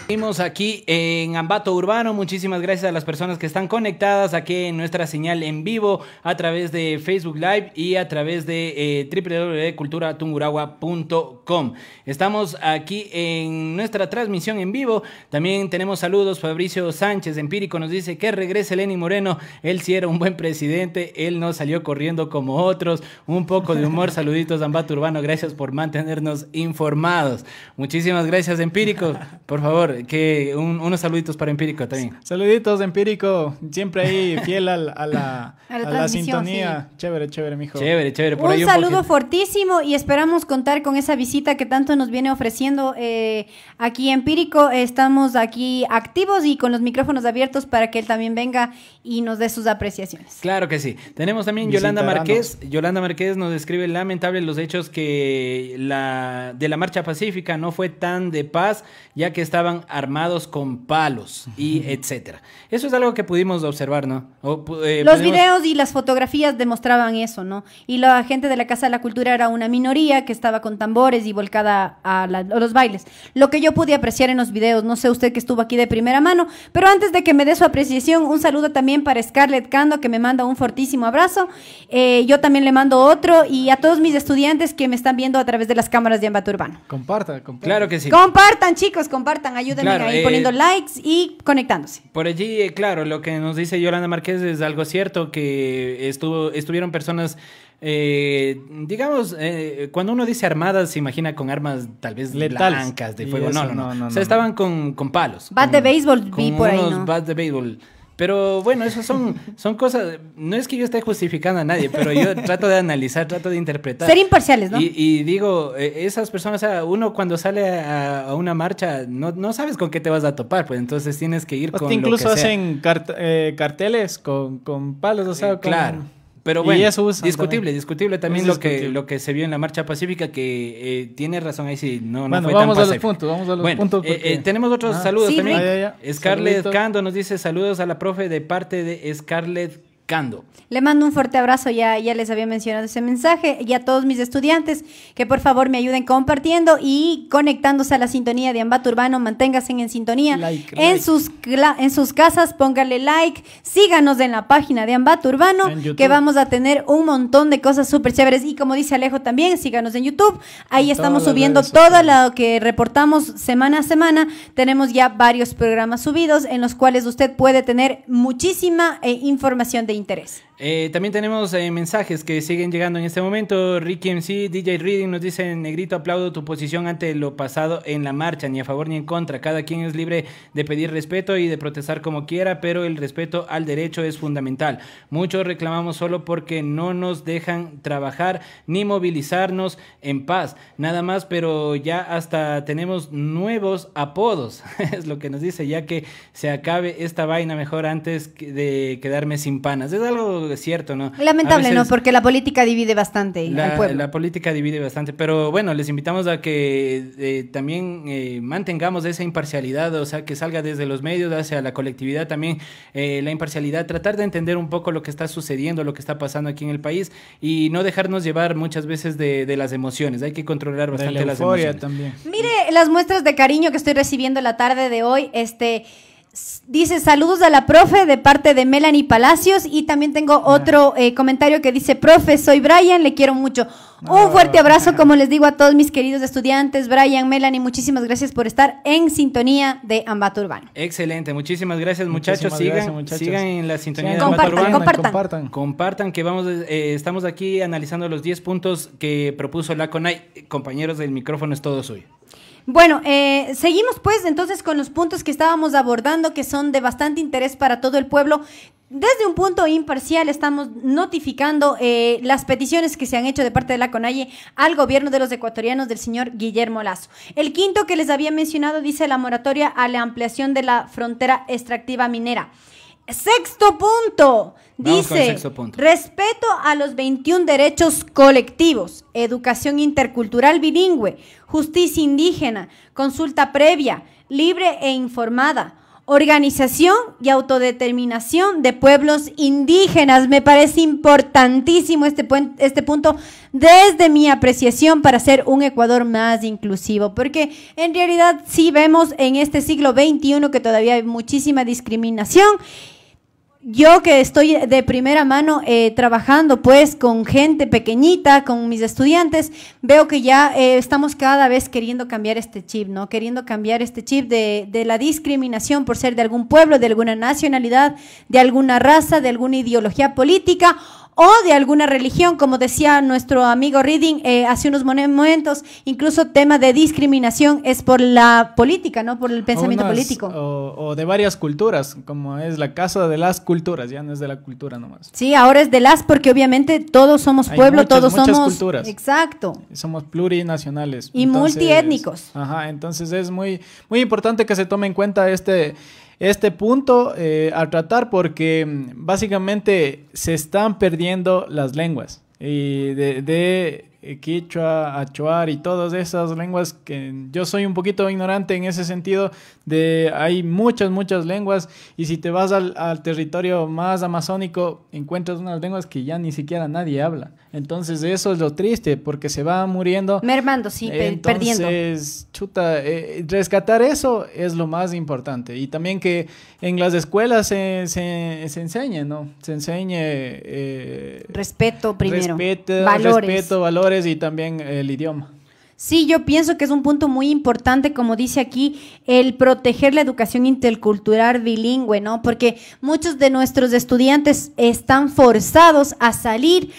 Estamos aquí en Ambato Urbano. Muchísimas gracias a las personas que están conectadas aquí en nuestra señal en vivo a través de Facebook Live y a través de eh, www.culturatunguragua.com. Estamos aquí en nuestra transmisión en vivo. También tenemos saludos. Fabricio Sánchez Empírico nos dice que regrese Lenny Moreno. Él sí era un buen presidente. Él no salió corriendo como otros. Un poco de humor. Saluditos, Ambato Urbano. Gracias por mantenernos informados. Muchísimas gracias, Empírico. Por favor que unos saluditos para Empírico también. Saluditos Empírico, siempre ahí fiel a la, a sintonía. Chévere, chévere, mijo. Chévere, chévere. un, saludo fortísimo y esperamos contar con esa visita que tanto nos viene ofreciendo eh, aquí Empírico. Estamos aquí activos y con los micrófonos abiertos para que él también venga y nos dé sus apreciaciones. Claro que sí. Tenemos también Yolanda Marqués. Yolanda Marqués nos describe lamentable los hechos que la de la marcha pacífica no fue tan de paz, ya que estaban armados con palos y etcétera. Eso es algo que pudimos observar, ¿no? Eh, los videos y las fotografías demostraban eso, ¿no? Y la gente de la Casa de la Cultura era una minoría que estaba con tambores y volcada a, los bailes. Lo que yo pude apreciar en los videos, no sé usted que estuvo aquí de primera mano, pero antes de que me dé su apreciación, un saludo también para Scarlett Cando que me manda un fortísimo abrazo. Eh, yo también le mando otro y a todos mis estudiantes que me están viendo a través de las cámaras de Ambato Urbano. Compartan, compartan. Claro que sí. Compartan, chicos, compartan, ahí eh, poniendo likes y conectándose. Por allí, eh, claro, lo que nos dice Yolanda Márquez es algo cierto, que estuvo, estuvieron personas... Eh, digamos, cuando uno dice armadas, se imagina con armas tal vez blancas de fuego. No no, no, no, O sea, estaban con, palos. Bat de béisbol, vi por ahí. Unos de béisbol. Pero bueno, eso son, son cosas. No es que yo esté justificando a nadie, pero yo trato de analizar, trato de interpretar. Ser imparciales, ¿no? Y, digo, e, esas personas, o sea, uno cuando sale a, una marcha, no, no sabes con qué te vas a topar, pues entonces tienes que ir con. Incluso lo que sea. hacen eh, carteles con, palos, o eh, sea, Claro. Pero bueno, discutible, también. discutible también lo, Que, lo que se vio en la marcha pacífica, que eh, tiene razón ahí sí, no, no fue vamos a los puntos, vamos a los puntos. Eh, eh, tenemos otros ah. saludos también. Ah, Scarlett Cando nos dice saludos a la profe de parte de Scarlett le mando un fuerte abrazo, ya, ya les había mencionado ese mensaje, y a todos mis estudiantes que por favor me ayuden compartiendo y conectándose a la sintonía de Ambato Urbano, manténgase en sintonía en, Sus, en sus casas, póngale like, síganos en la página de Ambato Urbano, que vamos a tener un montón de cosas súper chéveres, y como dice Alejo también, síganos en YouTube, ahí estamos subiendo todo lo que reportamos semana a semana, tenemos ya varios programas subidos en los cuales usted puede tener muchísima eh, información de interés. Eh, también tenemos eh, mensajes que siguen llegando en este momento. Ricky MC, DJ Reading nos dice, negrito, aplaudo tu posición ante lo pasado en la marcha, ni a favor ni en contra. Cada quien es libre de pedir respeto y de protestar como quiera, pero el respeto al derecho es fundamental. Muchos reclamamos solo porque no nos dejan trabajar ni movilizarnos en paz. Nada más, pero ya hasta tenemos nuevos apodos, es lo que nos dice, ya que se acabe esta vaina mejor antes de quedarme sin pan. Es algo cierto, ¿no? Lamentable, ¿no? Porque la política divide bastante la, política divide bastante, pero bueno, les invitamos a que eh, también eh, mantengamos esa imparcialidad, o sea, que salga desde los medios hacia la colectividad también eh, la imparcialidad, tratar de entender un poco lo que está sucediendo, lo que está pasando aquí en el país y no dejarnos llevar muchas veces de, las emociones. Hay que controlar bastante las emociones. También. Mire las muestras de cariño que estoy recibiendo la tarde de hoy, este Dice saludos a la profe de parte de Melanie Palacios y también tengo otro eh, comentario que dice, profe, soy Brian, le quiero mucho. Un fuerte abrazo, como les digo a todos mis queridos estudiantes, Brian, Melanie, muchísimas gracias por estar en sintonía de Ambato Urbano. Excelente, muchísimas gracias muchachos, sigan, en la sintonía de compartan, Ambato Urbano. Compartan. compartan, que vamos, eh, estamos aquí analizando los 10 puntos que propuso la CONAI. Compañeros, del micrófono es todo suyo. Bueno, eh, seguimos pues entonces con los puntos que estábamos abordando que son de bastante interés para todo el pueblo. Desde un punto imparcial estamos notificando eh, las peticiones que se han hecho de parte de la CONAIE al gobierno de los ecuatorianos del señor Guillermo Lazo. El quinto que les había mencionado dice la moratoria a la ampliación de la frontera extractiva minera. Sexto punto, Dice, respeto a los 21 derechos colectivos, educación intercultural bilingüe, justicia indígena, consulta previa, libre e informada, organización y autodeterminación de pueblos indígenas. Me parece importantísimo este, este, punto desde mi apreciación para ser un Ecuador más inclusivo, porque en realidad sí vemos en este siglo XXI que todavía hay muchísima discriminación yo que estoy de primera mano eh, trabajando pues con gente pequeñita, con mis estudiantes, veo que ya eh, estamos cada vez queriendo cambiar este chip, ¿no? Queriendo cambiar este chip de, de, la discriminación por ser de algún pueblo, de alguna nacionalidad, de alguna raza, de alguna ideología política o de alguna religión, como decía nuestro amigo Reading eh, hace unos momentos, incluso tema de discriminación es por la política, ¿no? Por el pensamiento político. O, de varias culturas, como es la casa de las culturas, ya no es de la cultura nomás. Sí, ahora es de las porque obviamente todos somos pueblo, todos somos... Culturas. Exacto. Somos plurinacionales. Y multiétnicos. Ajá, entonces es muy, muy importante que se tome en cuenta este este punto al eh, a tratar porque mm, básicamente se están perdiendo las lenguas y de eh, quichua, achuar y todas esas lenguas que yo soy un poquito ignorante en ese sentido de hay muchas, muchas lenguas y si te vas al, territorio más amazónico encuentras unas lenguas que ya ni siquiera nadie habla. Entonces eso es lo triste porque se va muriendo. Mermando, sí, perdiendo Entonces, chuta, eh, eh, rescatar eso es lo más importante y también que en las escuelas se, se, enseñe, ¿no? Se enseñe... respeto primero. Respeto, valores y también el idioma. Sí, yo pienso que es un punto muy importante, como dice aquí, el proteger la educación intercultural bilingüe, ¿no? Porque muchos de nuestros estudiantes están forzados a salir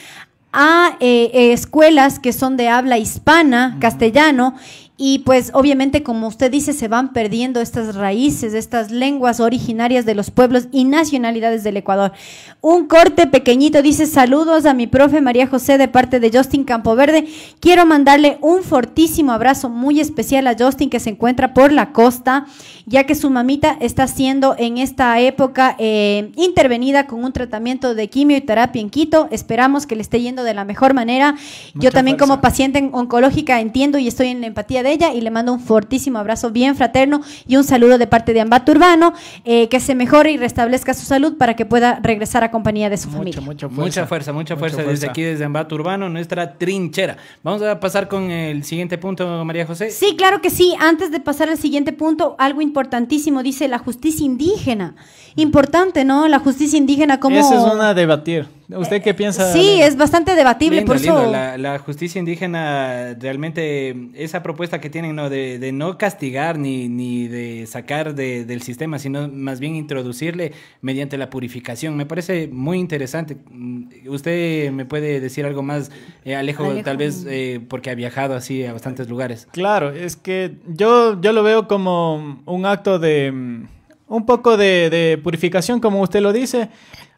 a eh, escuelas que son de habla hispana, castellano, y pues obviamente, como usted dice, se van perdiendo estas raíces, estas lenguas originarias de los pueblos y nacionalidades del Ecuador. Un corte pequeñito dice saludos a mi profe María José de parte de Justin Campoverde. Quiero mandarle un fortísimo abrazo muy especial a Justin que se encuentra por la costa, ya que su mamita está siendo en esta época eh, intervenida con un tratamiento de quimio y terapia en Quito. Esperamos que le esté yendo de la mejor manera. Yo también como paciente oncológica entiendo y estoy en la empatía de ella y le mando un fortísimo abrazo bien fraterno y un saludo de parte de Ambato Urbano, eh, que se mejore y restablezca su salud para que pueda regresar a compañía de su familia. Mucha fuerza, mucha fuerza, mucha fuerza desde aquí, desde Ambato Urbano, nuestra trinchera. Vamos a pasar con el siguiente punto, María José. Sí, claro que sí. Antes de pasar al siguiente punto, algo importantísimo, dice la justicia indígena. Importante, ¿no? La justicia indígena como... Esa es una debatir. ¿Usted qué piensa? Sí, es bastante debatible, por eso... La, justicia indígena, realmente, esa propuesta que tienen ¿no? De, no castigar ni, ni de sacar del sistema, sino más bien introducirle mediante la purificación, me parece muy interesante. Mm, ¿Usted me puede decir algo más, eh, Alejo, tal vez eh, porque ha viajado así a bastantes lugares? Claro, es que yo, yo lo veo como un acto de mm, un poco de, purificación, como usted lo dice,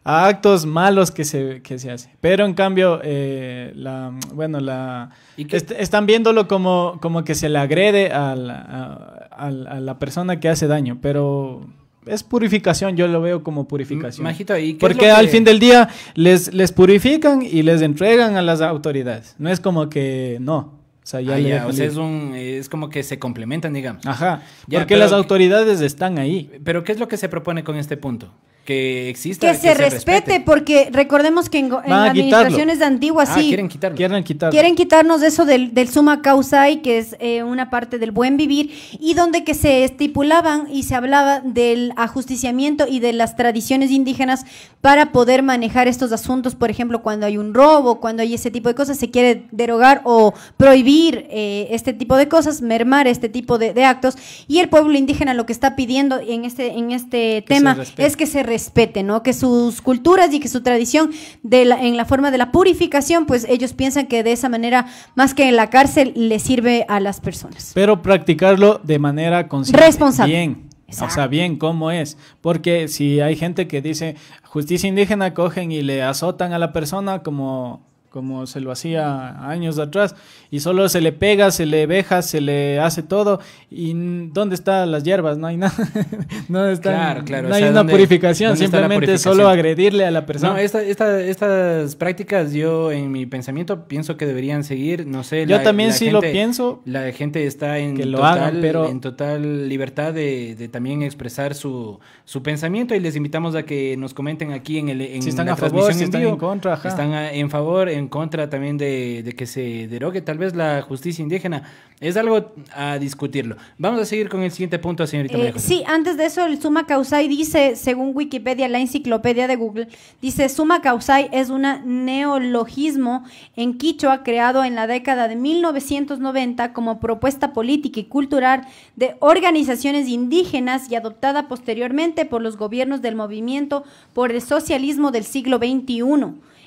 a actos malos que se, que se hace. Pero en cambio, eh, la, bueno, la, están viéndolo como, como que se le agrede a la, a, la persona que hace daño, pero es purificación, yo lo veo como purificación. Majito, ¿y Porque al fin del día les, les purifican y les entregan a las autoridades. No es como que no. O sea, ya, ah, o sea, es, es como que se complementan, digamos. Ajá. porque las autoridades están ahí. Pero ¿qué es lo que se propone con este punto? que exista. Que, se, respete, porque recordemos que en, administraciones de antiguas ah, sí. Quieren, quitarlo. quieren, quitarnos eso del, del suma y que es eh, una parte del buen vivir, y donde que se estipulaban y se hablaba del ajusticiamiento y de las tradiciones indígenas para poder manejar estos asuntos. Por ejemplo, cuando hay un robo, cuando hay ese tipo de cosas, se quiere derogar o prohibir eh, este tipo de cosas, mermar este tipo de, actos. Y el pueblo indígena lo que está pidiendo en este, en este tema es que se respete respeten, ¿no? Que sus culturas y que su tradición de en la forma de la purificación, pues ellos piensan que de esa manera, más que en la cárcel, le sirve a las personas. Pero practicarlo de manera consciente. Responsable. Bien. O sea, bien, ¿cómo es? Porque si hay gente que dice, justicia indígena cogen y le azotan a la persona como como se lo hacía años atrás, y solo se le pega, se le veja, se le hace todo, y ¿dónde están las hierbas? No hay nada, no, claro, claro, no hay una purificación, simplemente solo agredirle a la persona. No, estas prácticas yo en mi pensamiento pienso que deberían seguir, no sé. Yo también sí lo pienso. La gente está en, total, pero... en total libertad de, también expresar su, pensamiento, y les invitamos a que nos comenten aquí en, el, en si están la a favor, transmisión si están en, contra, están en favor, en en contra también de, que se derogue tal vez la justicia indígena. Es algo a discutirlo. Vamos a seguir con el siguiente punto, señorita. Eh, sí, antes de eso, el suma causai dice, según Wikipedia, la enciclopedia de Google, dice suma causai es un neologismo en quichua creado en la década de 1990 como propuesta política y cultural de organizaciones indígenas y adoptada posteriormente por los gobiernos del movimiento por el socialismo del siglo XXI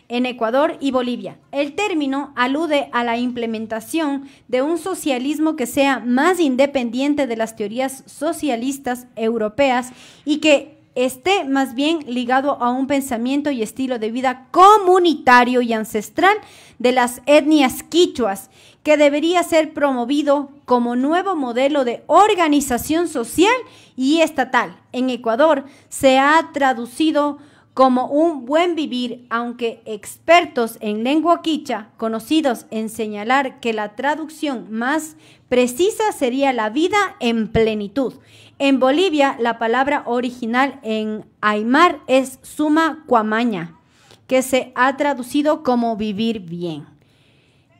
en Ecuador y Bolivia. El término alude a la implementación de un socialismo que sea más independiente de las teorías socialistas europeas y que esté más bien ligado a un pensamiento y estilo de vida comunitario y ancestral de las etnias quichuas, que debería ser promovido como nuevo modelo de organización social y estatal. En Ecuador se ha traducido como un buen vivir, aunque expertos en lengua quicha, conocidos en señalar que la traducción más precisa sería la vida en plenitud. En Bolivia, la palabra original en aymar es suma cuamaña, que se ha traducido como vivir bien.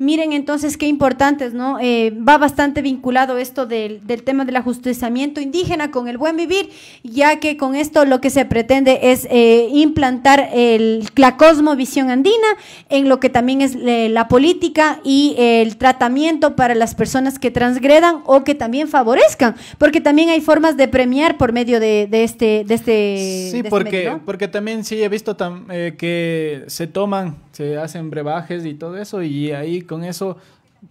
Miren entonces qué importantes, ¿no? Eh, va bastante vinculado esto del, tema del ajustezamiento indígena con el buen vivir, ya que con esto lo que se pretende es eh, implantar el, la cosmovisión andina en lo que también es eh, la política y el tratamiento para las personas que transgredan o que también favorezcan, porque también hay formas de premiar por medio de, este, de este... Sí, este porque, porque también sí he visto que se toman, se hacen brebajes y todo eso, y ahí con eso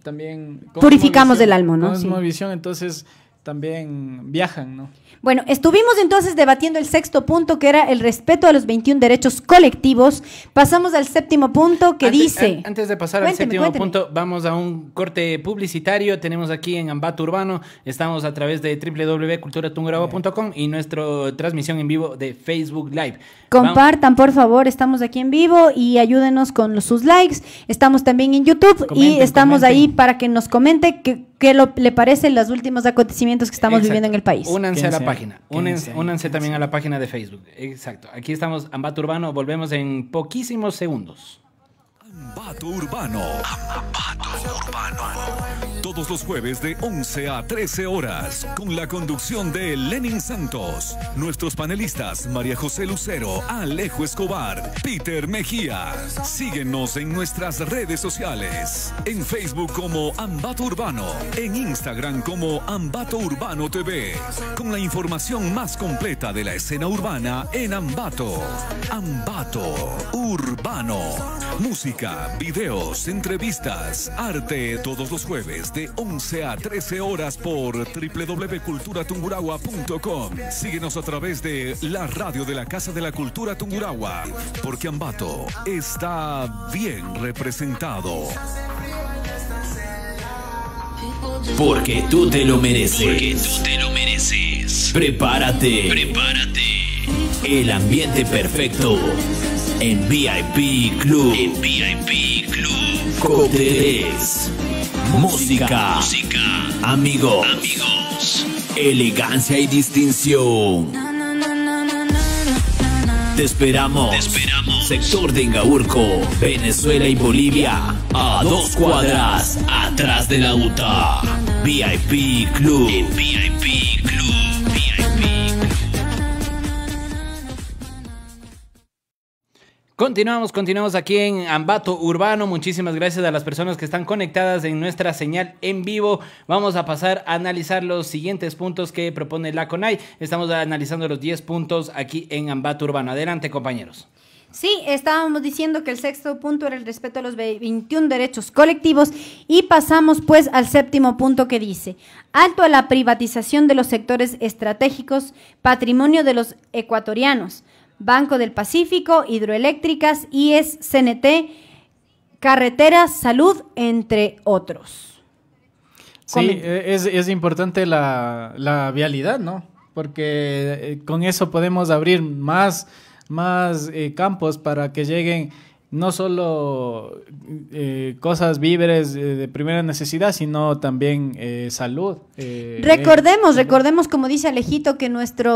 también... Purificamos el alma, ¿no? Con visión, entonces también viajan, ¿no? Bueno, estuvimos entonces debatiendo el sexto punto, que era el respeto a los 21 derechos colectivos. Pasamos al séptimo punto, que dice... antes de pasar al séptimo punto, vamos a un corte publicitario. Tenemos aquí en Ambato Urbano, estamos a través de www.cultura.tungurabo.com y nuestra transmisión en vivo de Facebook Live. Compartan, por favor, estamos aquí en vivo y ayúdenos con sus likes. Estamos también en YouTube y estamos ahí para que nos comente que qué le parecen los últimos acontecimientos que estamos viviendo en el país. Únanse a la página, únanse también a la página de Facebook. Exacto, aquí estamos, Ambato Urbano, volvemos en poquísimos segundos. Ambato Urbano. Ambato Urbano. Todos los jueves de 11 a 13 horas, con la conducción de Lenin Santos. Nuestros panelistas María José Lucero, Alejo Escobar, Peter Mejía. Síguenos en nuestras redes sociales. En Facebook como Ambato Urbano. En Instagram como Ambato Urbano TV. Con la información más completa de la escena urbana en Ambato. Ambato Urbano. Música videos, entrevistas, arte, todos los jueves de 11 a 13 horas por www.culturatungurahua.com. Síguenos a través de la radio de la Casa de la Cultura Tungurahua, porque Ambato está bien representado. Porque tú te lo mereces. Porque tú te lo mereces. Prepárate. Prepárate. El ambiente perfecto en VIP Club. En VIP Club. Cócteles. Música. Música. Amigos. Amigos. Elegancia y distinción. Te esperamos. esperamos. Sector de Ingaurco, Venezuela y Bolivia. A dos cuadras atrás de la UTA. VIP Club. Continuamos, continuamos aquí en Ambato Urbano. Muchísimas gracias a las personas que están conectadas en nuestra señal en vivo. Vamos a pasar a analizar los siguientes puntos que propone la CONAI. Estamos analizando los 10 puntos aquí en Ambato Urbano. Adelante, compañeros. Sí, estábamos diciendo que el sexto punto era el respeto a los 21 derechos colectivos y pasamos pues al séptimo punto que dice, alto a la privatización de los sectores estratégicos, patrimonio de los ecuatorianos Banco del Pacífico, Hidroeléctricas, IES, CNT, Carreteras, Salud, entre otros. Sí, e, es, importante la, vialidad, ¿no? Porque eh, con eso podemos abrir más, más eh, campos para que lleguen no solo eh, cosas víveres eh, de primera necesidad, sino también eh, salud. recordemos, recordemos, como dice Alejito, que nuestra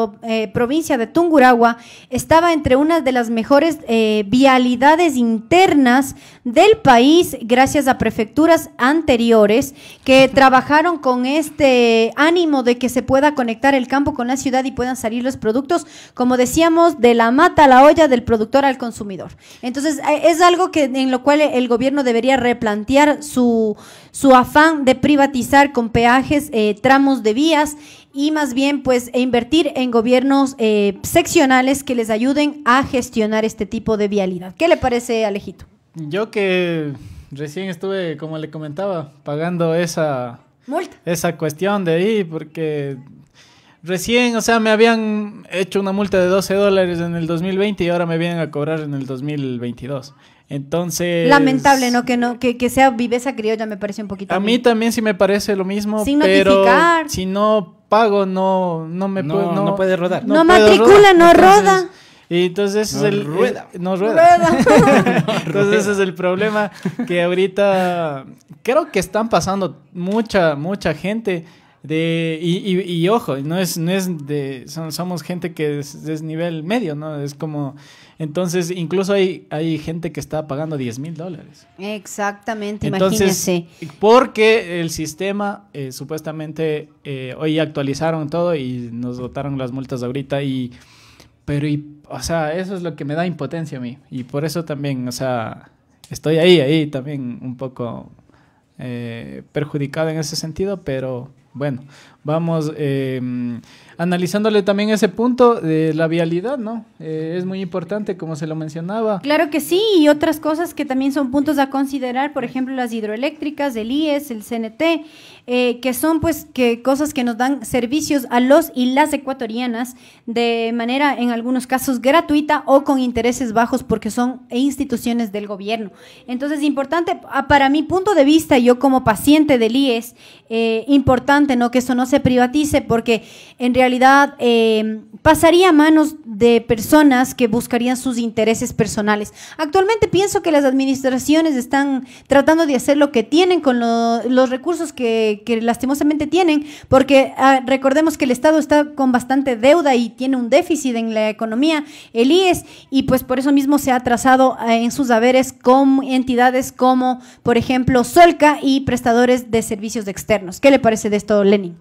provincia de Tunguragua estaba entre una de las mejores vialidades internas del país, gracias a prefecturas anteriores que trabajaron con este ánimo de que se pueda conectar el campo con la ciudad y puedan salir los productos, como decíamos, de la mata a la olla, del productor al consumidor. Entonces, es algo que, en lo cual el gobierno debería replantear su, su afán de privatizar con peajes eh, tramos de vías y más bien pues e invertir en gobiernos eh, seccionales que les ayuden a gestionar este tipo de vialidad. ¿Qué le parece, Alejito? Yo que recién estuve, como le comentaba, pagando esa... Esa cuestión de ahí, porque Recién, o sea, me habían hecho una multa de 12 dólares en el 2020 y ahora me vienen a cobrar en el 2022. Entonces... Lamentable, ¿no? Que, no, que, sea viveza criolla me parece un poquito... A mí también sí me parece lo mismo, Sin notificar. si no pago no, no me no, puedo... No, puede rodar. No, matricula, no roda. Y entonces eh, no rueda. no entonces ese es el problema que ahorita creo que están pasando mucha, mucha gente de, y, y, ojo, no es, no es de. somos gente que es, nivel medio, ¿no? Es como. Entonces, incluso hay, hay gente que está pagando 10 mil dólares. Exactamente, entonces, imagínese. Porque el sistema, eh, supuestamente, eh, hoy actualizaron todo y nos dotaron las multas ahorita. y Pero, y, o sea, eso es lo que me da impotencia a mí. Y por eso también, o sea, estoy ahí, ahí también un poco eh, perjudicado en ese sentido, pero bueno, vamos eh, analizándole también ese punto de la vialidad, ¿no? Eh, es muy importante, como se lo mencionaba. Claro que sí, y otras cosas que también son puntos a considerar, por ejemplo, las hidroeléctricas, el IES, el CNT eh, que son pues que cosas que nos dan servicios a los y las ecuatorianas de manera en algunos casos gratuita o con intereses bajos porque son instituciones del gobierno. Entonces, importante, para mi punto de vista, yo como paciente del IES, eh, importante ¿no? que eso no se privatice porque en realidad eh, pasaría a manos de personas que buscarían sus intereses personales. Actualmente pienso que las administraciones están tratando de hacer lo que tienen con los recursos que que, lastimosamente tienen, porque ah, recordemos que el Estado está con bastante deuda y tiene un déficit en la economía, el IES, y pues por eso mismo se ha trazado ah, en sus haberes con entidades como, por ejemplo, Solca y prestadores de servicios externos. ¿Qué le parece de esto, Lenin?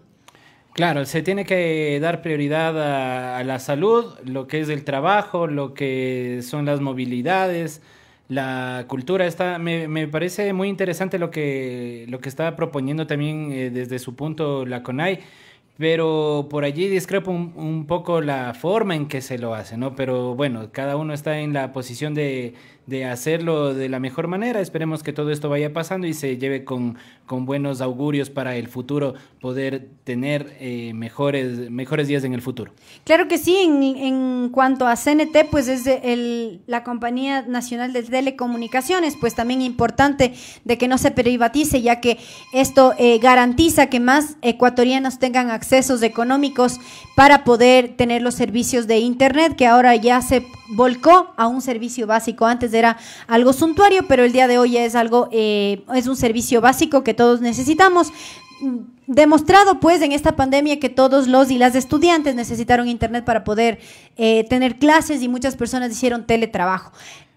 Claro, se tiene que dar prioridad a, la salud, lo que es el trabajo, lo que son las movilidades, la cultura. Está, me, me, parece muy interesante lo que, lo que está proponiendo también eh, desde su punto la CONAI, pero por allí discrepo un, un, poco la forma en que se lo hace, ¿no? Pero bueno, cada uno está en la posición de, de hacerlo de la mejor manera. Esperemos que todo esto vaya pasando y se lleve con, con buenos augurios para el futuro, poder tener eh, mejores, mejores días en el futuro. Claro que sí, en, en cuanto a CNT, pues es la Compañía Nacional de Telecomunicaciones, pues también importante de que no se privatice, ya que esto eh, garantiza que más ecuatorianos tengan accesos económicos para poder tener los servicios de Internet, que ahora ya se volcó a un servicio básico. Antes era algo suntuario, pero el día de hoy es algo, eh, es un servicio básico que todos necesitamos mm, demostrado pues en esta pandemia que todos los y las estudiantes necesitaron internet para poder eh, tener clases y muchas personas hicieron teletrabajo.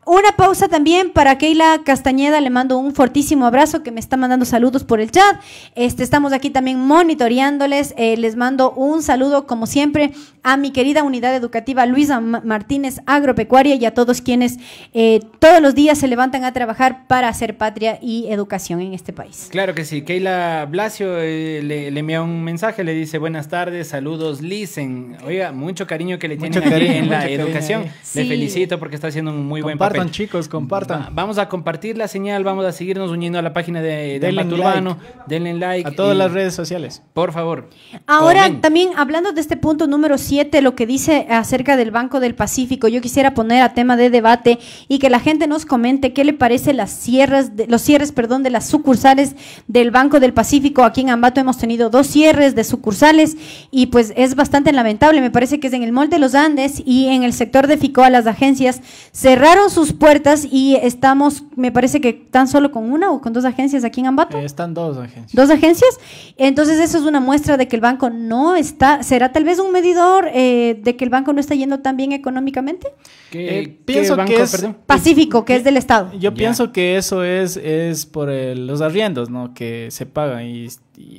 Una pausa también para Keila Castañeda, le mando un fortísimo abrazo que me está mandando saludos por el chat. Este, estamos aquí también monitoreándoles. Eh, les mando un saludo, como siempre, a mi querida unidad educativa Luisa Martínez Agropecuaria y a todos quienes eh, todos los días se levantan a trabajar para hacer patria y educación en este país. Claro que sí. Keila Blasio eh, le, le, envía un mensaje, le dice buenas tardes, saludos, Lisen. Oiga, mucho cariño que le tiene tienen en la educación. Le felicito porque está haciendo un muy buen chicos, compartan. vamos a compartir la señal, vamos a seguirnos uniendo a la página de, de Urbano. Denle like. A todas las redes sociales. Por favor. Ahora, también hablando de este punto número 7, lo que dice acerca del Banco del Pacífico, yo quisiera poner a tema de debate y que la gente nos comente qué le parece las cierres, de, los cierres, perdón, de las sucursales del Banco del Pacífico. Aquí en Ambato hemos tenido dos cierres de sucursales y pues es bastante lamentable. Me parece que es en el Mall de los Andes y en el sector de Ficoa las agencias cerraron sus puertas y estamos, me parece que tan solo con una o con dos agencias aquí en Ambato. Eh, están dos agencias. Dos agencias. Entonces eso es una muestra de que el banco no está, será tal vez un medidor eh, de que el banco no está yendo tan bien económicamente. Eh, pienso que es Pacífico, que es del Estado. Yo pienso que eso es, es por los arriendos, ¿no? Que se pagan y,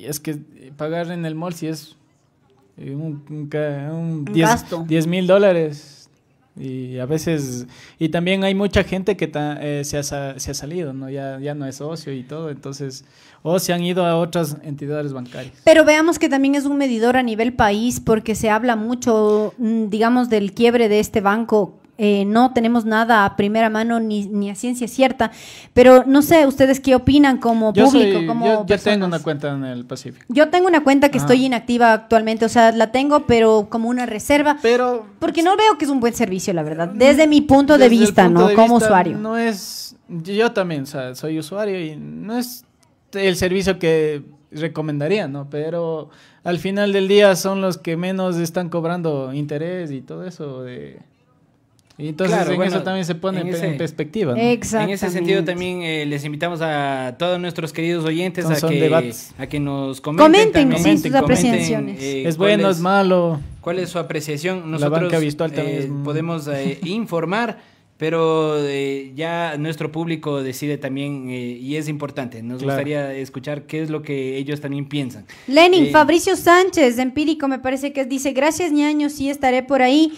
es que pagar en el mall si es un, un, 10 mil dólares y a veces, y también hay mucha gente que eh, se, ha, se, ha, salido, ¿no? Ya, ya no es socio y todo, entonces, o se han ido a otras entidades bancarias. Pero veamos que también es un medidor a nivel país, porque se habla mucho, mm, digamos, del quiebre de este banco eh, no tenemos nada a primera mano ni, a ciencia cierta, pero no sé, ¿ustedes qué opinan como público? como yo, tengo una cuenta en el Pacífico. Yo tengo una cuenta que ah. estoy inactiva actualmente, o sea, la tengo, pero como una reserva. Pero. Porque no veo que es un buen servicio, la verdad, mm, desde mi punto de vista, ¿no? como usuario. No es. Yo también, o sea, soy usuario y no es el servicio que recomendaría, ¿no? Pero al final del día son los que menos están cobrando interés y todo eso de y entonces en eso también se pone en, perspectiva. ¿no? En ese sentido también eh, les invitamos a todos nuestros queridos oyentes a que, a que nos comenten, sus apreciaciones. Eh, es bueno, es, malo. ¿Cuál es su apreciación? Nosotros eh, podemos informar. Pero ya nuestro público decide también, y es importante, nos gustaría escuchar qué es lo que ellos también piensan. Lenin, Fabricio Sánchez, de Empírico, me parece que dice, gracias ñaño, sí estaré por ahí.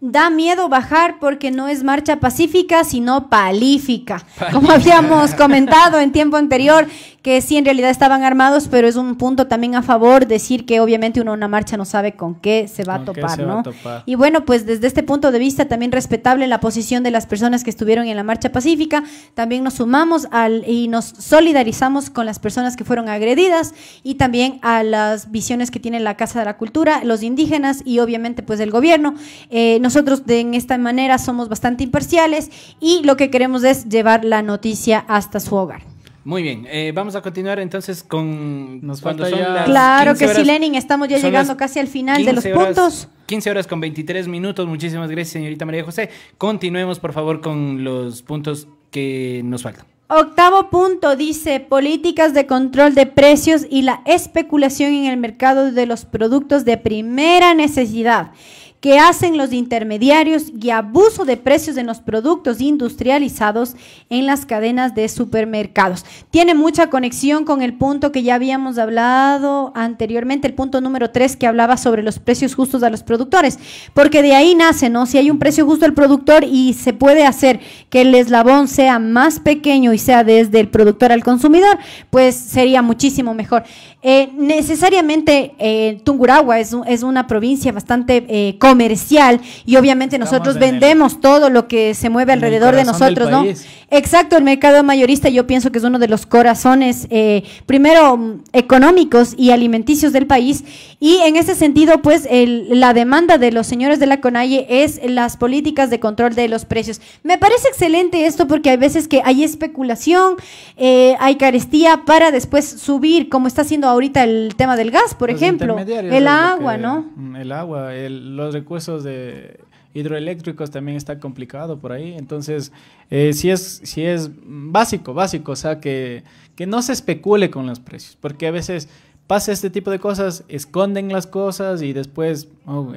Da miedo bajar porque no es marcha pacífica, sino palífica. Como habíamos comentado en tiempo anterior, que sí en realidad estaban armados, pero es un punto también a favor decir que obviamente uno en una marcha no sabe con qué se va a topar, ¿no? Y bueno, pues desde este punto de vista también respetable la posición de las personas que estuvieron en la marcha pacífica, también nos sumamos al y nos solidarizamos con las personas que fueron agredidas y también a las visiones que tiene la Casa de la Cultura, los indígenas y obviamente pues el gobierno. Eh, nosotros de esta manera somos bastante imparciales y lo que queremos es llevar la noticia hasta su hogar. Muy bien, eh, vamos a continuar entonces con... Nos falta Claro que sí, Lenin, estamos ya llegando casi al final de los puntos. 15 horas con 23 minutos, muchísimas gracias señorita María José. Continuemos por favor con los puntos que nos faltan. Octavo punto dice políticas de control de precios y la especulación en el mercado de los productos de primera necesidad que hacen los intermediarios y abuso de precios de los productos industrializados en las cadenas de supermercados. Tiene mucha conexión con el punto que ya habíamos hablado anteriormente, el punto número tres que hablaba sobre los precios justos a los productores, porque de ahí nace, ¿no? Si hay un precio justo al productor y se puede hacer que el eslabón sea más pequeño y sea desde el productor al consumidor, pues sería muchísimo mejor. Eh, necesariamente eh, Tunguragua es, una provincia bastante eh, comercial y obviamente nosotros vendemos todo lo que se mueve alrededor de nosotros, ¿no? Exacto, el mercado mayorista yo pienso que es uno de los corazones, eh, primero, mm, económicos y alimenticios del país. Y en ese sentido, pues, la demanda de los señores de la CONAIE es las políticas de control de los precios. Me parece excelente esto porque hay veces que hay especulación, eh, hay carestía para después subir, como está haciendo ahorita el tema del gas, por ejemplo. El agua, ¿no? Mm, el agua, el, los recursos de hidroeléctricos también está complicado por ahí. Entonces, eh, sí, es, si es básico, básico, o sea, que, que no se especule con los precios, porque a veces pasa este tipo de cosas, esconden las cosas y después oh,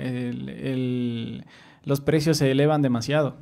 los precios se elevan demasiado.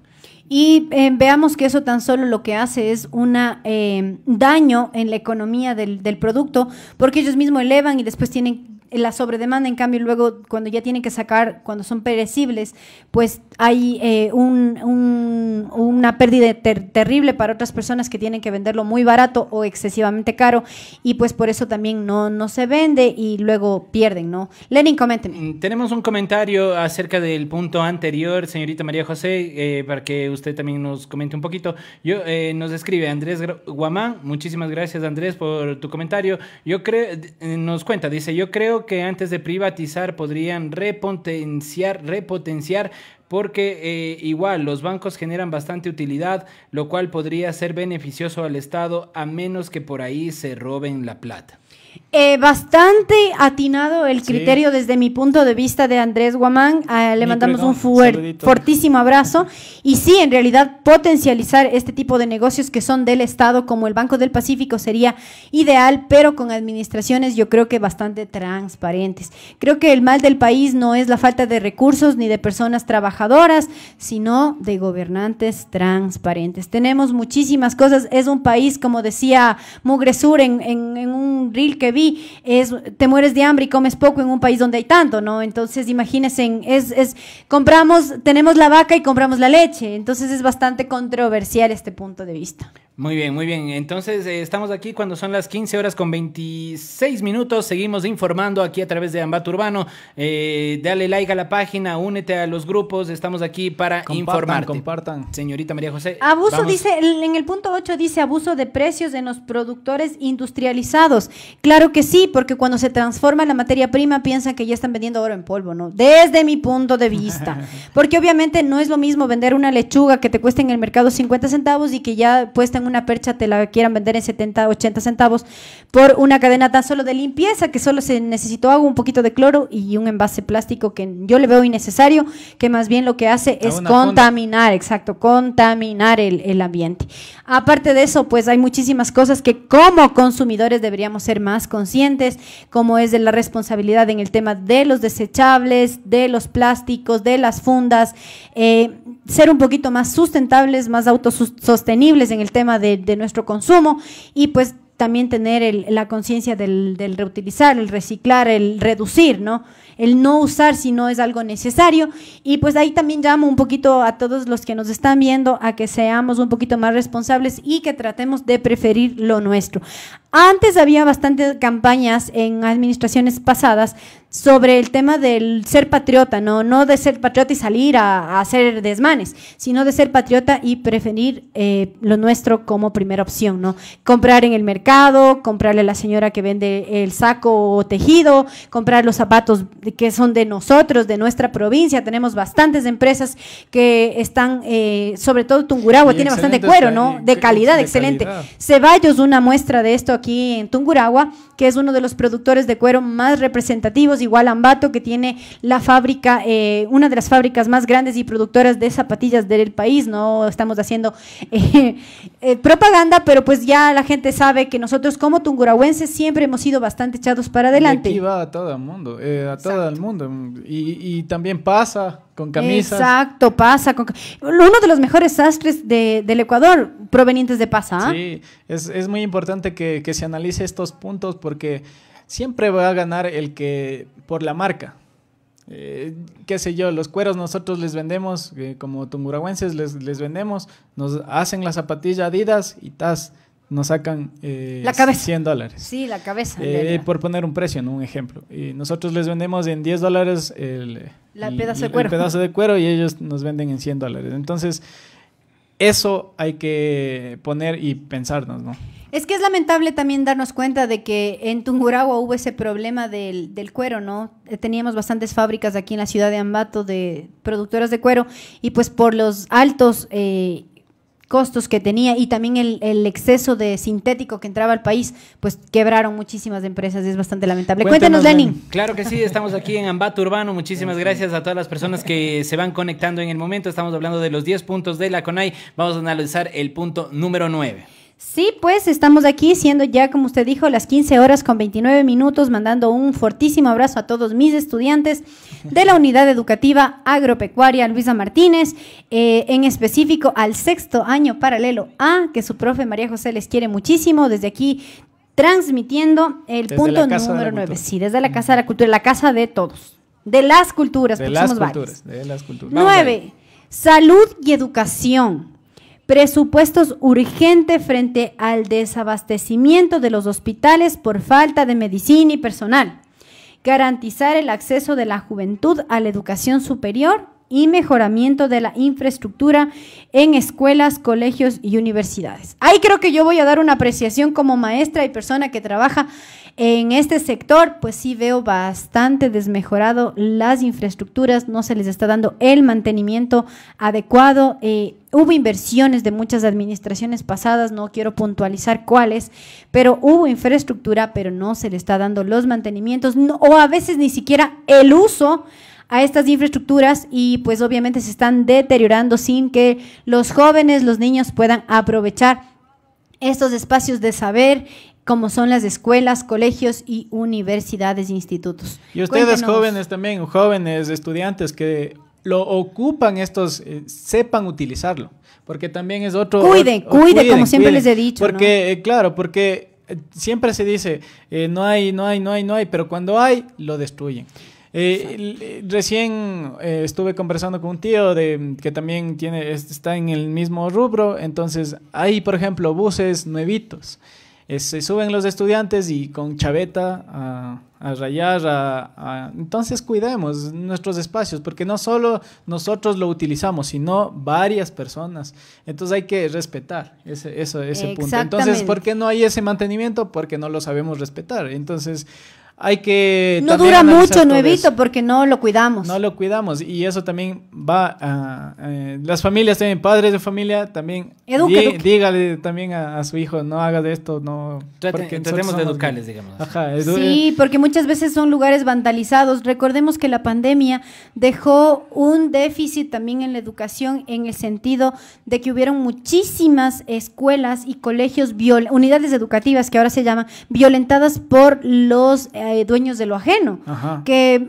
Y eh, veamos que eso tan solo lo que hace es un eh, daño en la economía del, del producto, porque ellos mismos elevan y después tienen la sobredemanda, en cambio, luego cuando ya tienen que sacar, cuando son perecibles, pues hay eh, un, una pérdida terrible para otras personas que tienen que venderlo muy barato o excesivamente caro y pues por eso también no, no se vende y luego pierden, ¿no? Lenin, comenten mm, Tenemos un comentario acerca del punto anterior, señorita María José, eh, para que usted también nos comente un poquito. Yo, eh, nos escribe Andrés Guamán, muchísimas gracias Andrés por tu comentario. Yo creo, nos cuenta, dice, yo creo que antes de privatizar podrían repotenciar, repotenciar porque eh, igual los bancos generan bastante utilidad, lo cual podría ser beneficioso al Estado a menos que por ahí se roben la plata. Eh, bastante atinado el criterio desde mi punto de vista de Andrés Guamán. Ah, le mandamos un fuerte fortísimo abrazo. Y sí, en realidad potencializar este tipo de negocios que son del Estado, como el Banco del Pacífico, sería ideal, pero con administraciones yo creo que bastante transparentes. Creo que el mal del país no es la falta de recursos ni de personas trabajadoras, sino de gobernantes transparentes. Tenemos muchísimas cosas. Es un país, como decía Mugresur en, en, un reel que vi, es te mueres de hambre y comes poco en un país donde hay tanto, ¿no? Entonces, imagínense, es, es compramos, tenemos la vaca y compramos la leche, entonces es bastante controversial este punto de vista. Muy bien, muy bien. Entonces, eh, estamos aquí cuando son las 15 horas con 26 minutos. Seguimos informando aquí a través de Ambato Urbano. Eh, dale like a la página, únete a los grupos. Estamos aquí para informar Compartan. Señorita María José. Abuso, dice, en el punto 8 dice abuso de precios de los productores industrializados. Claro que sí, porque cuando se transforma la materia prima piensan que ya están vendiendo oro en polvo, ¿no? Desde mi punto de vista. Porque obviamente no es lo mismo vender una lechuga que te cuesta en el mercado 50 centavos y que ya cuesta en una percha te la quieran vender en 70, 80 centavos por una cadena tan solo de limpieza que solo se necesitó agua, un poquito de cloro y un envase plástico que yo le veo innecesario, que más bien lo que hace es contaminar, exacto, contaminar el, ambiente. Aparte de eso, pues hay muchísimas cosas que como consumidores deberíamos ser más conscientes, como es de la responsabilidad en el tema de los desechables, de los plásticos, de las fundas, eh, ser un poquito más sustentables, más autosostenibles en el tema de, nuestro consumo y pues también tener la conciencia del, del, reutilizar, el reciclar, el reducir, ¿no? El no usar si no es algo necesario. Y pues ahí también llamo un poquito a todos los que nos están viendo a que seamos un poquito más responsables y que tratemos de preferir lo nuestro. Antes había bastantes campañas en administraciones pasadas sobre el tema del ser patriota, no, no de ser patriota y salir a, hacer desmanes, sino de ser patriota y preferir eh, lo nuestro como primera opción, ¿no? Comprar en el mercado, comprarle a la señora que vende el saco o tejido, comprar los zapatos que son de nosotros, de nuestra provincia. Tenemos bastantes empresas que están, eh, sobre todo Tunguragua tiene bastante cuero, ¿no? De calidad, excelente. Ceballos, una muestra de esto aquí en Tunguragua, que es uno de los productores de cuero más representativos igual Ambato, que tiene la fábrica, eh, una de las fábricas más grandes y productoras de zapatillas del país, no estamos haciendo eh, eh, propaganda, pero pues ya la gente sabe que nosotros como tungurahuenses siempre hemos sido bastante echados para adelante. Y aquí va a todo el mundo, a todo el mundo, y, también pasa con camisas. Exacto, pasa. Con, uno de los mejores sastres del Ecuador provenientes de Pasa. ¿ah? Sí, es, muy importante que, que, se analice estos puntos porque siempre va a ganar el que por la marca. Eh, qué sé yo, los cueros nosotros les vendemos, eh, como tungurahuenses les, vendemos, nos hacen la zapatilla Adidas y tas, nos sacan eh, la cabeza. 100 dólares. Sí, la cabeza. por poner un precio, ¿no? un ejemplo. Y nosotros les vendemos en 10 dólares el, pedazo, de cuero. el pedazo de cuero y ellos nos venden en 100 dólares. Entonces, eso hay que poner y pensarnos, ¿no? Es que es lamentable también darnos cuenta de que en Tunguragua hubo ese problema del, del, cuero, ¿no? Eh, teníamos bastantes fábricas aquí en la ciudad de Ambato de productoras de cuero y pues por los altos eh, costos que tenía y también el, exceso de sintético que entraba al país, pues quebraron muchísimas empresas es bastante lamentable. Cuéntanos, Lenin. Claro que sí, estamos aquí en Ambato Urbano. Muchísimas gracias a todas las personas que se van conectando en el momento. Estamos hablando de los 10 puntos de la CONAI. Vamos a analizar el punto número 9. Sí, pues estamos aquí siendo ya, como usted dijo, las 15 horas con 29 minutos, mandando un fortísimo abrazo a todos mis estudiantes de la Unidad Educativa Agropecuaria Luisa Martínez, eh, en específico al sexto año paralelo A, que su profe María José les quiere muchísimo. Desde aquí transmitiendo el punto número 9. Sí, desde la Casa de la Cultura, la casa de todos, de las culturas, de porque las somos culturas, De las culturas. 9. Salud y educación presupuestos urgentes frente al desabastecimiento de los hospitales por falta de medicina y personal, garantizar el acceso de la juventud a la educación superior y mejoramiento de la infraestructura en escuelas, colegios y universidades. Ahí creo que yo voy a dar una apreciación como maestra y persona que trabaja en este sector, pues sí veo bastante desmejorado las infraestructuras, no se les está dando el mantenimiento adecuado. Eh, hubo inversiones de muchas administraciones pasadas, no quiero puntualizar cuáles, pero hubo infraestructura, pero no se le está dando los mantenimientos o a veces ni siquiera el uso a estas infraestructuras y pues obviamente se están deteriorando sin que los jóvenes, los niños puedan aprovechar estos espacios de saber como son las escuelas, colegios y universidades e institutos. Y ustedes jóvenes también, jóvenes estudiantes que lo ocupan estos, eh, sepan utilizarlo, porque también es otro... cuide, cuide como siempre les he dicho. Porque, eh, claro, porque eh, siempre se dice, no hay, no hay, no hay, no hay, pero cuando hay, lo destruyen. recién estuve conversando con un tío de, que también tiene, está en el mismo rubro, entonces hay, por ejemplo, buses nuevitos se suben los estudiantes y con chaveta a, rayar. Entonces cuidemos nuestros espacios, porque no solo nosotros lo utilizamos, sino varias personas. Entonces hay que respetar ese, ese punto. Entonces, ¿por qué no hay ese mantenimiento? Porque no lo sabemos respetar. Entonces, hay que... No dura mucho nuevito porque no lo cuidamos. No lo cuidamos y eso también va a... Eh, las familias también, padres de familia también... Dígale también a, su hijo, no haga de esto, no... Trate, tratemos de educarles, digamos. Ajá, sí, eh. porque muchas veces son lugares vandalizados. Recordemos que la pandemia dejó un déficit también en la educación en el sentido de que hubieron muchísimas escuelas y colegios, unidades educativas que ahora se llaman, violentadas por los... Eh, eh, dueños de lo ajeno. Que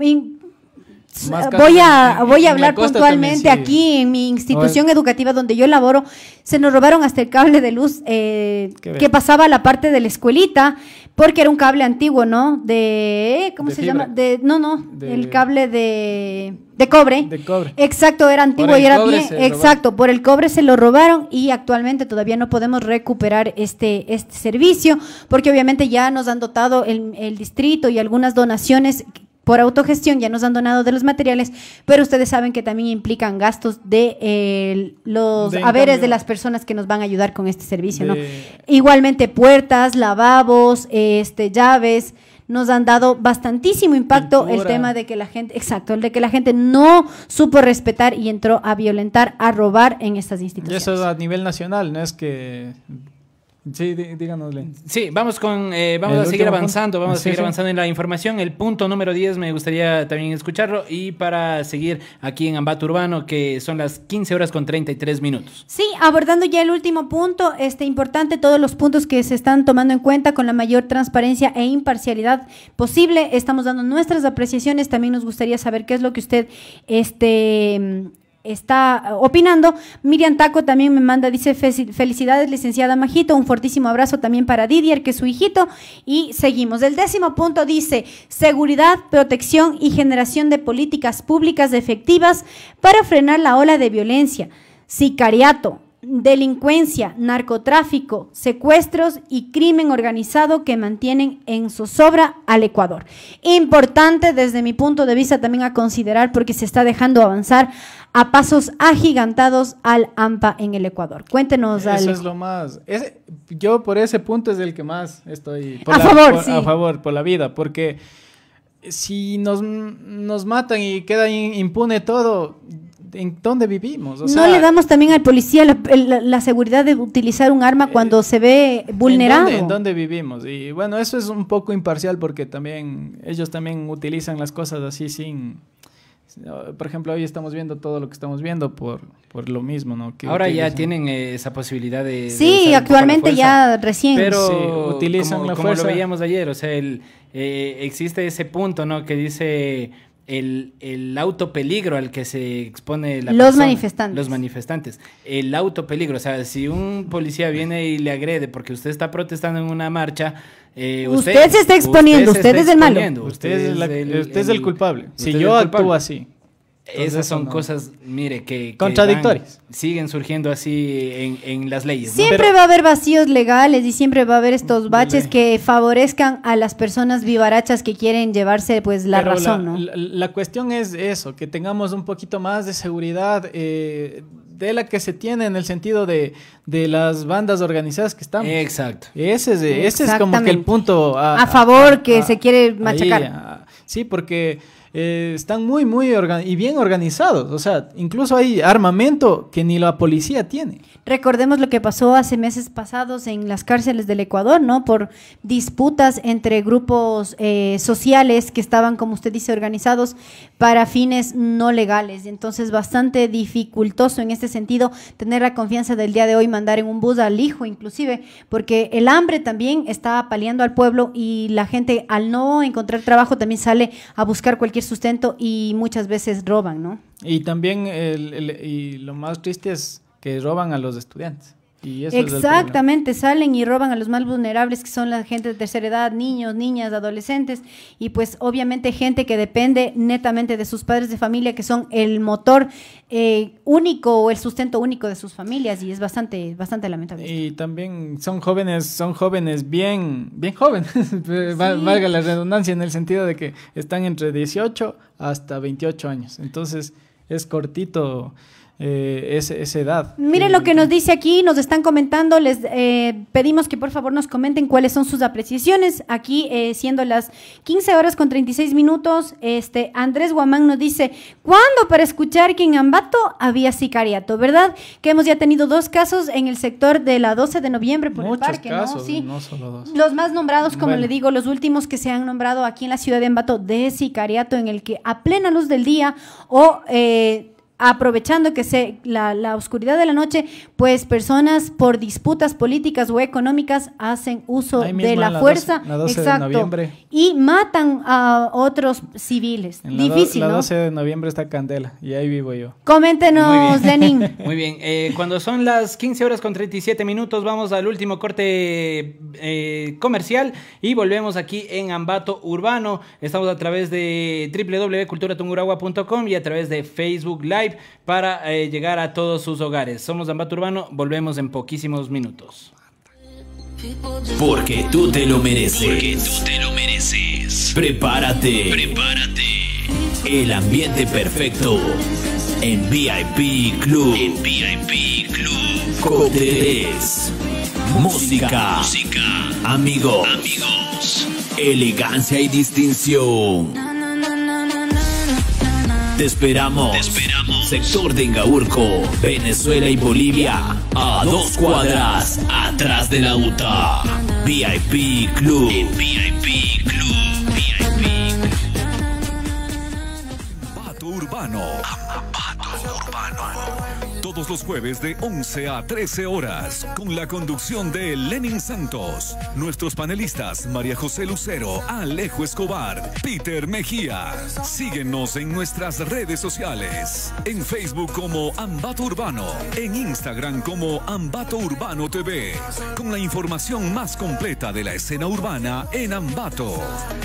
voy a, voy a hablar puntualmente aquí en mi institución educativa donde yo laboro, se nos robaron hasta el cable de luz eh, que pasaba a la parte de la escuelita, porque era un cable antiguo, ¿no? De. ¿Cómo se llama? De, no, no. el cable de. De cobre. De cobre. Exacto, era antiguo y era bien. Exacto, por el cobre se lo robaron y actualmente todavía no podemos recuperar este, este servicio, porque obviamente ya nos han dotado el, el distrito y algunas donaciones por autogestión, ya nos han donado de los materiales, pero ustedes saben que también implican gastos de eh, los haberes de las personas que nos van a ayudar con este servicio, ¿no? Igualmente puertas, lavabos, este, llaves nos han dado bastantísimo impacto el tema de que la gente, exacto, el de que la gente no supo respetar y entró a violentar, a robar en estas instituciones. Y eso a nivel nacional, no es que Sí, díganosle. Sí, vamos con eh, vamos a seguir avanzando, vamos a seguir avanzando en la información. El punto número 10 me gustaría también escucharlo y para seguir aquí en Ambato Urbano que son las 15 horas con 33 minutos. Sí, abordando ya el último punto, este importante todos los puntos que se están tomando en cuenta con la mayor transparencia e imparcialidad posible. Estamos dando nuestras apreciaciones, también nos gustaría saber qué es lo que usted este está eh, opinando. Miriam Taco también me manda, dice, felicidades licenciada Majito, un fortísimo abrazo también para Didier, que es su hijito, y seguimos. El décimo punto dice, seguridad, protección y generación de políticas públicas efectivas para frenar la ola de violencia, sicariato, delincuencia, narcotráfico, secuestros y crimen organizado que mantienen en zozobra al Ecuador. Importante desde mi punto de vista también a considerar porque se está dejando avanzar a pasos agigantados al AMPA en el Ecuador. Cuéntenos, Eso es lo más. yo por ese punto es el que más estoy a, favor, a favor, por la vida, porque si nos, nos matan y queda impune todo, ¿en dónde vivimos? no le damos también al policía la, seguridad de utilizar un arma eh, cuando se ve vulnerado. ¿en dónde, ¿en dónde, vivimos? Y bueno, eso es un poco imparcial porque también ellos también utilizan las cosas así sin, por ejemplo, hoy estamos viendo todo lo que estamos viendo por, por lo mismo, ¿no? Ahora ya tienen eh, esa posibilidad de... Sí, actualmente ya recién. Pero utilizan como, como lo veíamos ayer, o sea, eh, existe ese punto, ¿no? Que dice el, el auto al que se expone la Los manifestantes. Los manifestantes. El auto o sea, si un policía viene y le agrede porque usted está protestando en una marcha, eh, usted, se está exponiendo, usted, es el malo. Usted, es, el, culpable. Si yo actúo así, esas son cosas, mire, que... Contradictorias. siguen surgiendo así en, las leyes. Siempre va a haber vacíos legales y siempre va a haber estos baches que favorezcan a las personas vivarachas que quieren llevarse pues la razón, la, ¿no? La, cuestión es eso, que tengamos un poquito más de seguridad eh, de la que se tiene en el sentido de, las bandas organizadas que están. Exacto. Ese es, ese es como que el punto... A, favor que se quiere machacar. sí, porque... Eh, están muy, muy y bien organizados. O sea, incluso hay armamento que ni la policía tiene. Recordemos lo que pasó hace meses pasados en las cárceles del Ecuador, ¿no? Por disputas entre grupos eh, sociales que estaban, como usted dice, organizados para fines no legales. Entonces, bastante dificultoso en este sentido tener la confianza del día de hoy, mandar en un bus al hijo, inclusive, porque el hambre también está paliando al pueblo y la gente, al no encontrar trabajo, también sale a buscar cualquier sustento y muchas veces roban, ¿no? Y también y lo más triste es que roban a los estudiantes. Exactamente, salen y roban a los más vulnerables, que son la gente de tercera edad, niños, niñas, adolescentes, y pues obviamente gente que depende netamente de sus padres de familia, que son el motor eh, único o el sustento único de sus familias, y es bastante, bastante lamentable. Y también son jóvenes, son jóvenes bien, bien jóvenes, eh, valga la redundancia, en el sentido de que están entre 18 hasta 28 años, entonces es cortito eh, esa, edad. Miren lo que nos dice aquí, nos están comentando, les eh, pedimos que por favor nos comenten cuáles son sus apreciaciones. Aquí, eh, siendo las 15 horas con 36 minutos, este Andrés Guamán nos dice, ¿cuándo para escuchar que en Ambato había sicariato? ¿Verdad? Que hemos ya tenido dos casos en el sector de la 12 de noviembre por el parque, ¿no? solo dos. Los más nombrados, como le digo, los últimos que se han nombrado aquí en la ciudad de Ambato de sicariato, en el que a plena luz del día o eh, aprovechando que se, la, la, oscuridad de la noche, pues personas por disputas políticas o económicas hacen uso de la, fuerza. Y matan a otros civiles. Difícil. La, 12 de noviembre está Candela y ahí vivo yo. Coméntenos, Muy Lenín. Muy bien. Eh, cuando son las 15 horas con 37 minutos, vamos al último corte eh, comercial y volvemos aquí en Ambato Urbano. Estamos a través de www.culturatunguragua.com y a través de Facebook Live para eh, llegar a todos sus hogares. Somos Ambato Urbano, volvemos en poquísimos minutos. Porque tú te lo mereces. Porque tú te lo mereces. Prepárate. Prepárate. El ambiente perfecto en VIP Club. En VIP Club. Música. Música. Amigos. Elegancia y distinción. Te esperamos. esperamos. Sector de Ingaurco, Venezuela y Bolivia. A dos cuadras atrás de la UTA. VIP Club. VIP Club. los jueves de 11 a 13 horas, con la conducción de Lenin Santos, nuestros panelistas María José Lucero, Alejo Escobar, Peter Mejía. Síguenos en nuestras redes sociales, en Facebook como Ambato Urbano, en Instagram como Ambato Urbano TV, con la información más completa de la escena urbana en Ambato.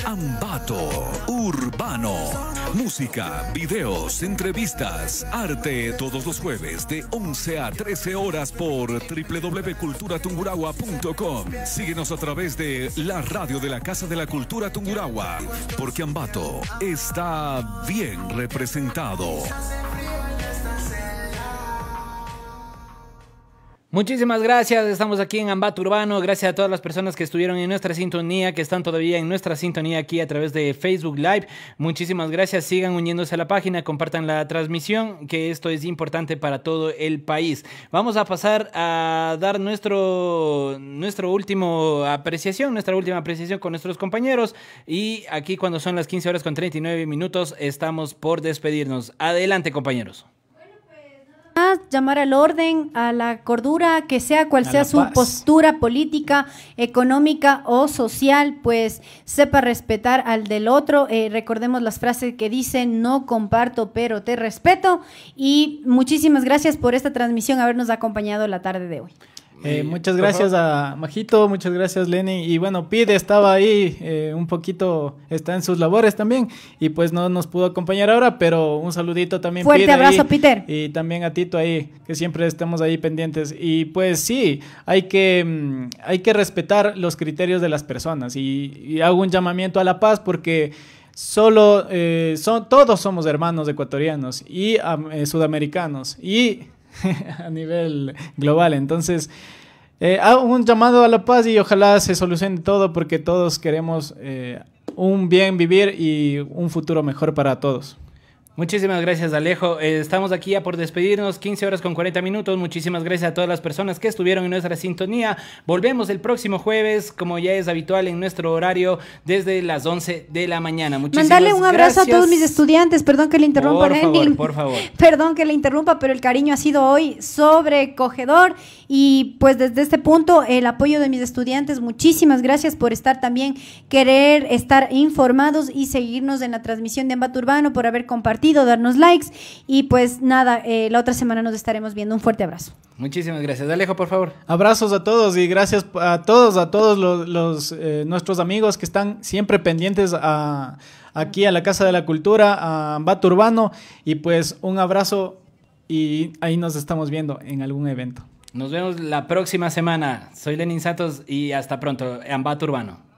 Ambato Urbano. Música, videos, entrevistas, arte todos los jueves de 11 a 13 horas por www.culturatunguragua.com Síguenos a través de la radio de la Casa de la Cultura Tungurahua, porque Ambato está bien representado. Muchísimas gracias, estamos aquí en Ambato Urbano, gracias a todas las personas que estuvieron en nuestra sintonía, que están todavía en nuestra sintonía aquí a través de Facebook Live. Muchísimas gracias, sigan uniéndose a la página, compartan la transmisión, que esto es importante para todo el país. Vamos a pasar a dar nuestro, nuestro último apreciación, nuestra última apreciación con nuestros compañeros y aquí cuando son las 15 horas con 39 minutos estamos por despedirnos. Adelante compañeros llamar al orden, a la cordura, que sea cual sea su postura política, económica o social, pues sepa respetar al del otro. Eh, recordemos las frases que dicen, no comparto, pero te respeto. Y muchísimas gracias por esta transmisión, habernos acompañado la tarde de hoy. Eh, muchas gracias a Majito, muchas gracias Lenny. Y bueno, Pide estaba ahí eh, un poquito, está en sus labores también y pues no nos pudo acompañar ahora, pero un saludito también. Fuerte Pide abrazo, Peter. Y también a Tito ahí, que siempre estamos ahí pendientes. Y pues sí, hay que, mm, hay que respetar los criterios de las personas y, hago un llamamiento a la paz porque solo eh, son, todos somos hermanos ecuatorianos y sudamericanos y a nivel global. Entonces, eh, un llamado a la paz y ojalá se solucione todo porque todos queremos eh, un bien vivir y un futuro mejor para todos. Muchísimas gracias Alejo. Eh, estamos aquí ya por despedirnos, 15 horas con 40 minutos. Muchísimas gracias a todas las personas que estuvieron en nuestra sintonía. Volvemos el próximo jueves, como ya es habitual en nuestro horario, desde las 11 de la mañana. Muchísimas Mandarle un abrazo a todos mis estudiantes, perdón que le interrumpa, por por favor. Perdón que le interrumpa, pero el cariño ha sido hoy sobrecogedor y pues desde este punto el apoyo de mis estudiantes, muchísimas gracias por estar también, querer estar informados y seguirnos en la transmisión de Ambato Urbano, por haber compartido darnos likes y pues nada, eh, la otra semana nos estaremos viendo. Un fuerte abrazo. Muchísimas gracias. Alejo, por favor. Abrazos a todos y gracias a todos, a todos los, eh, nuestros amigos que están siempre pendientes aquí a la Casa de la Cultura, a Ambato Urbano y pues un abrazo y ahí nos estamos viendo en algún evento. Nos vemos la próxima semana. Soy Lenin Santos y hasta pronto, Ambato Urbano.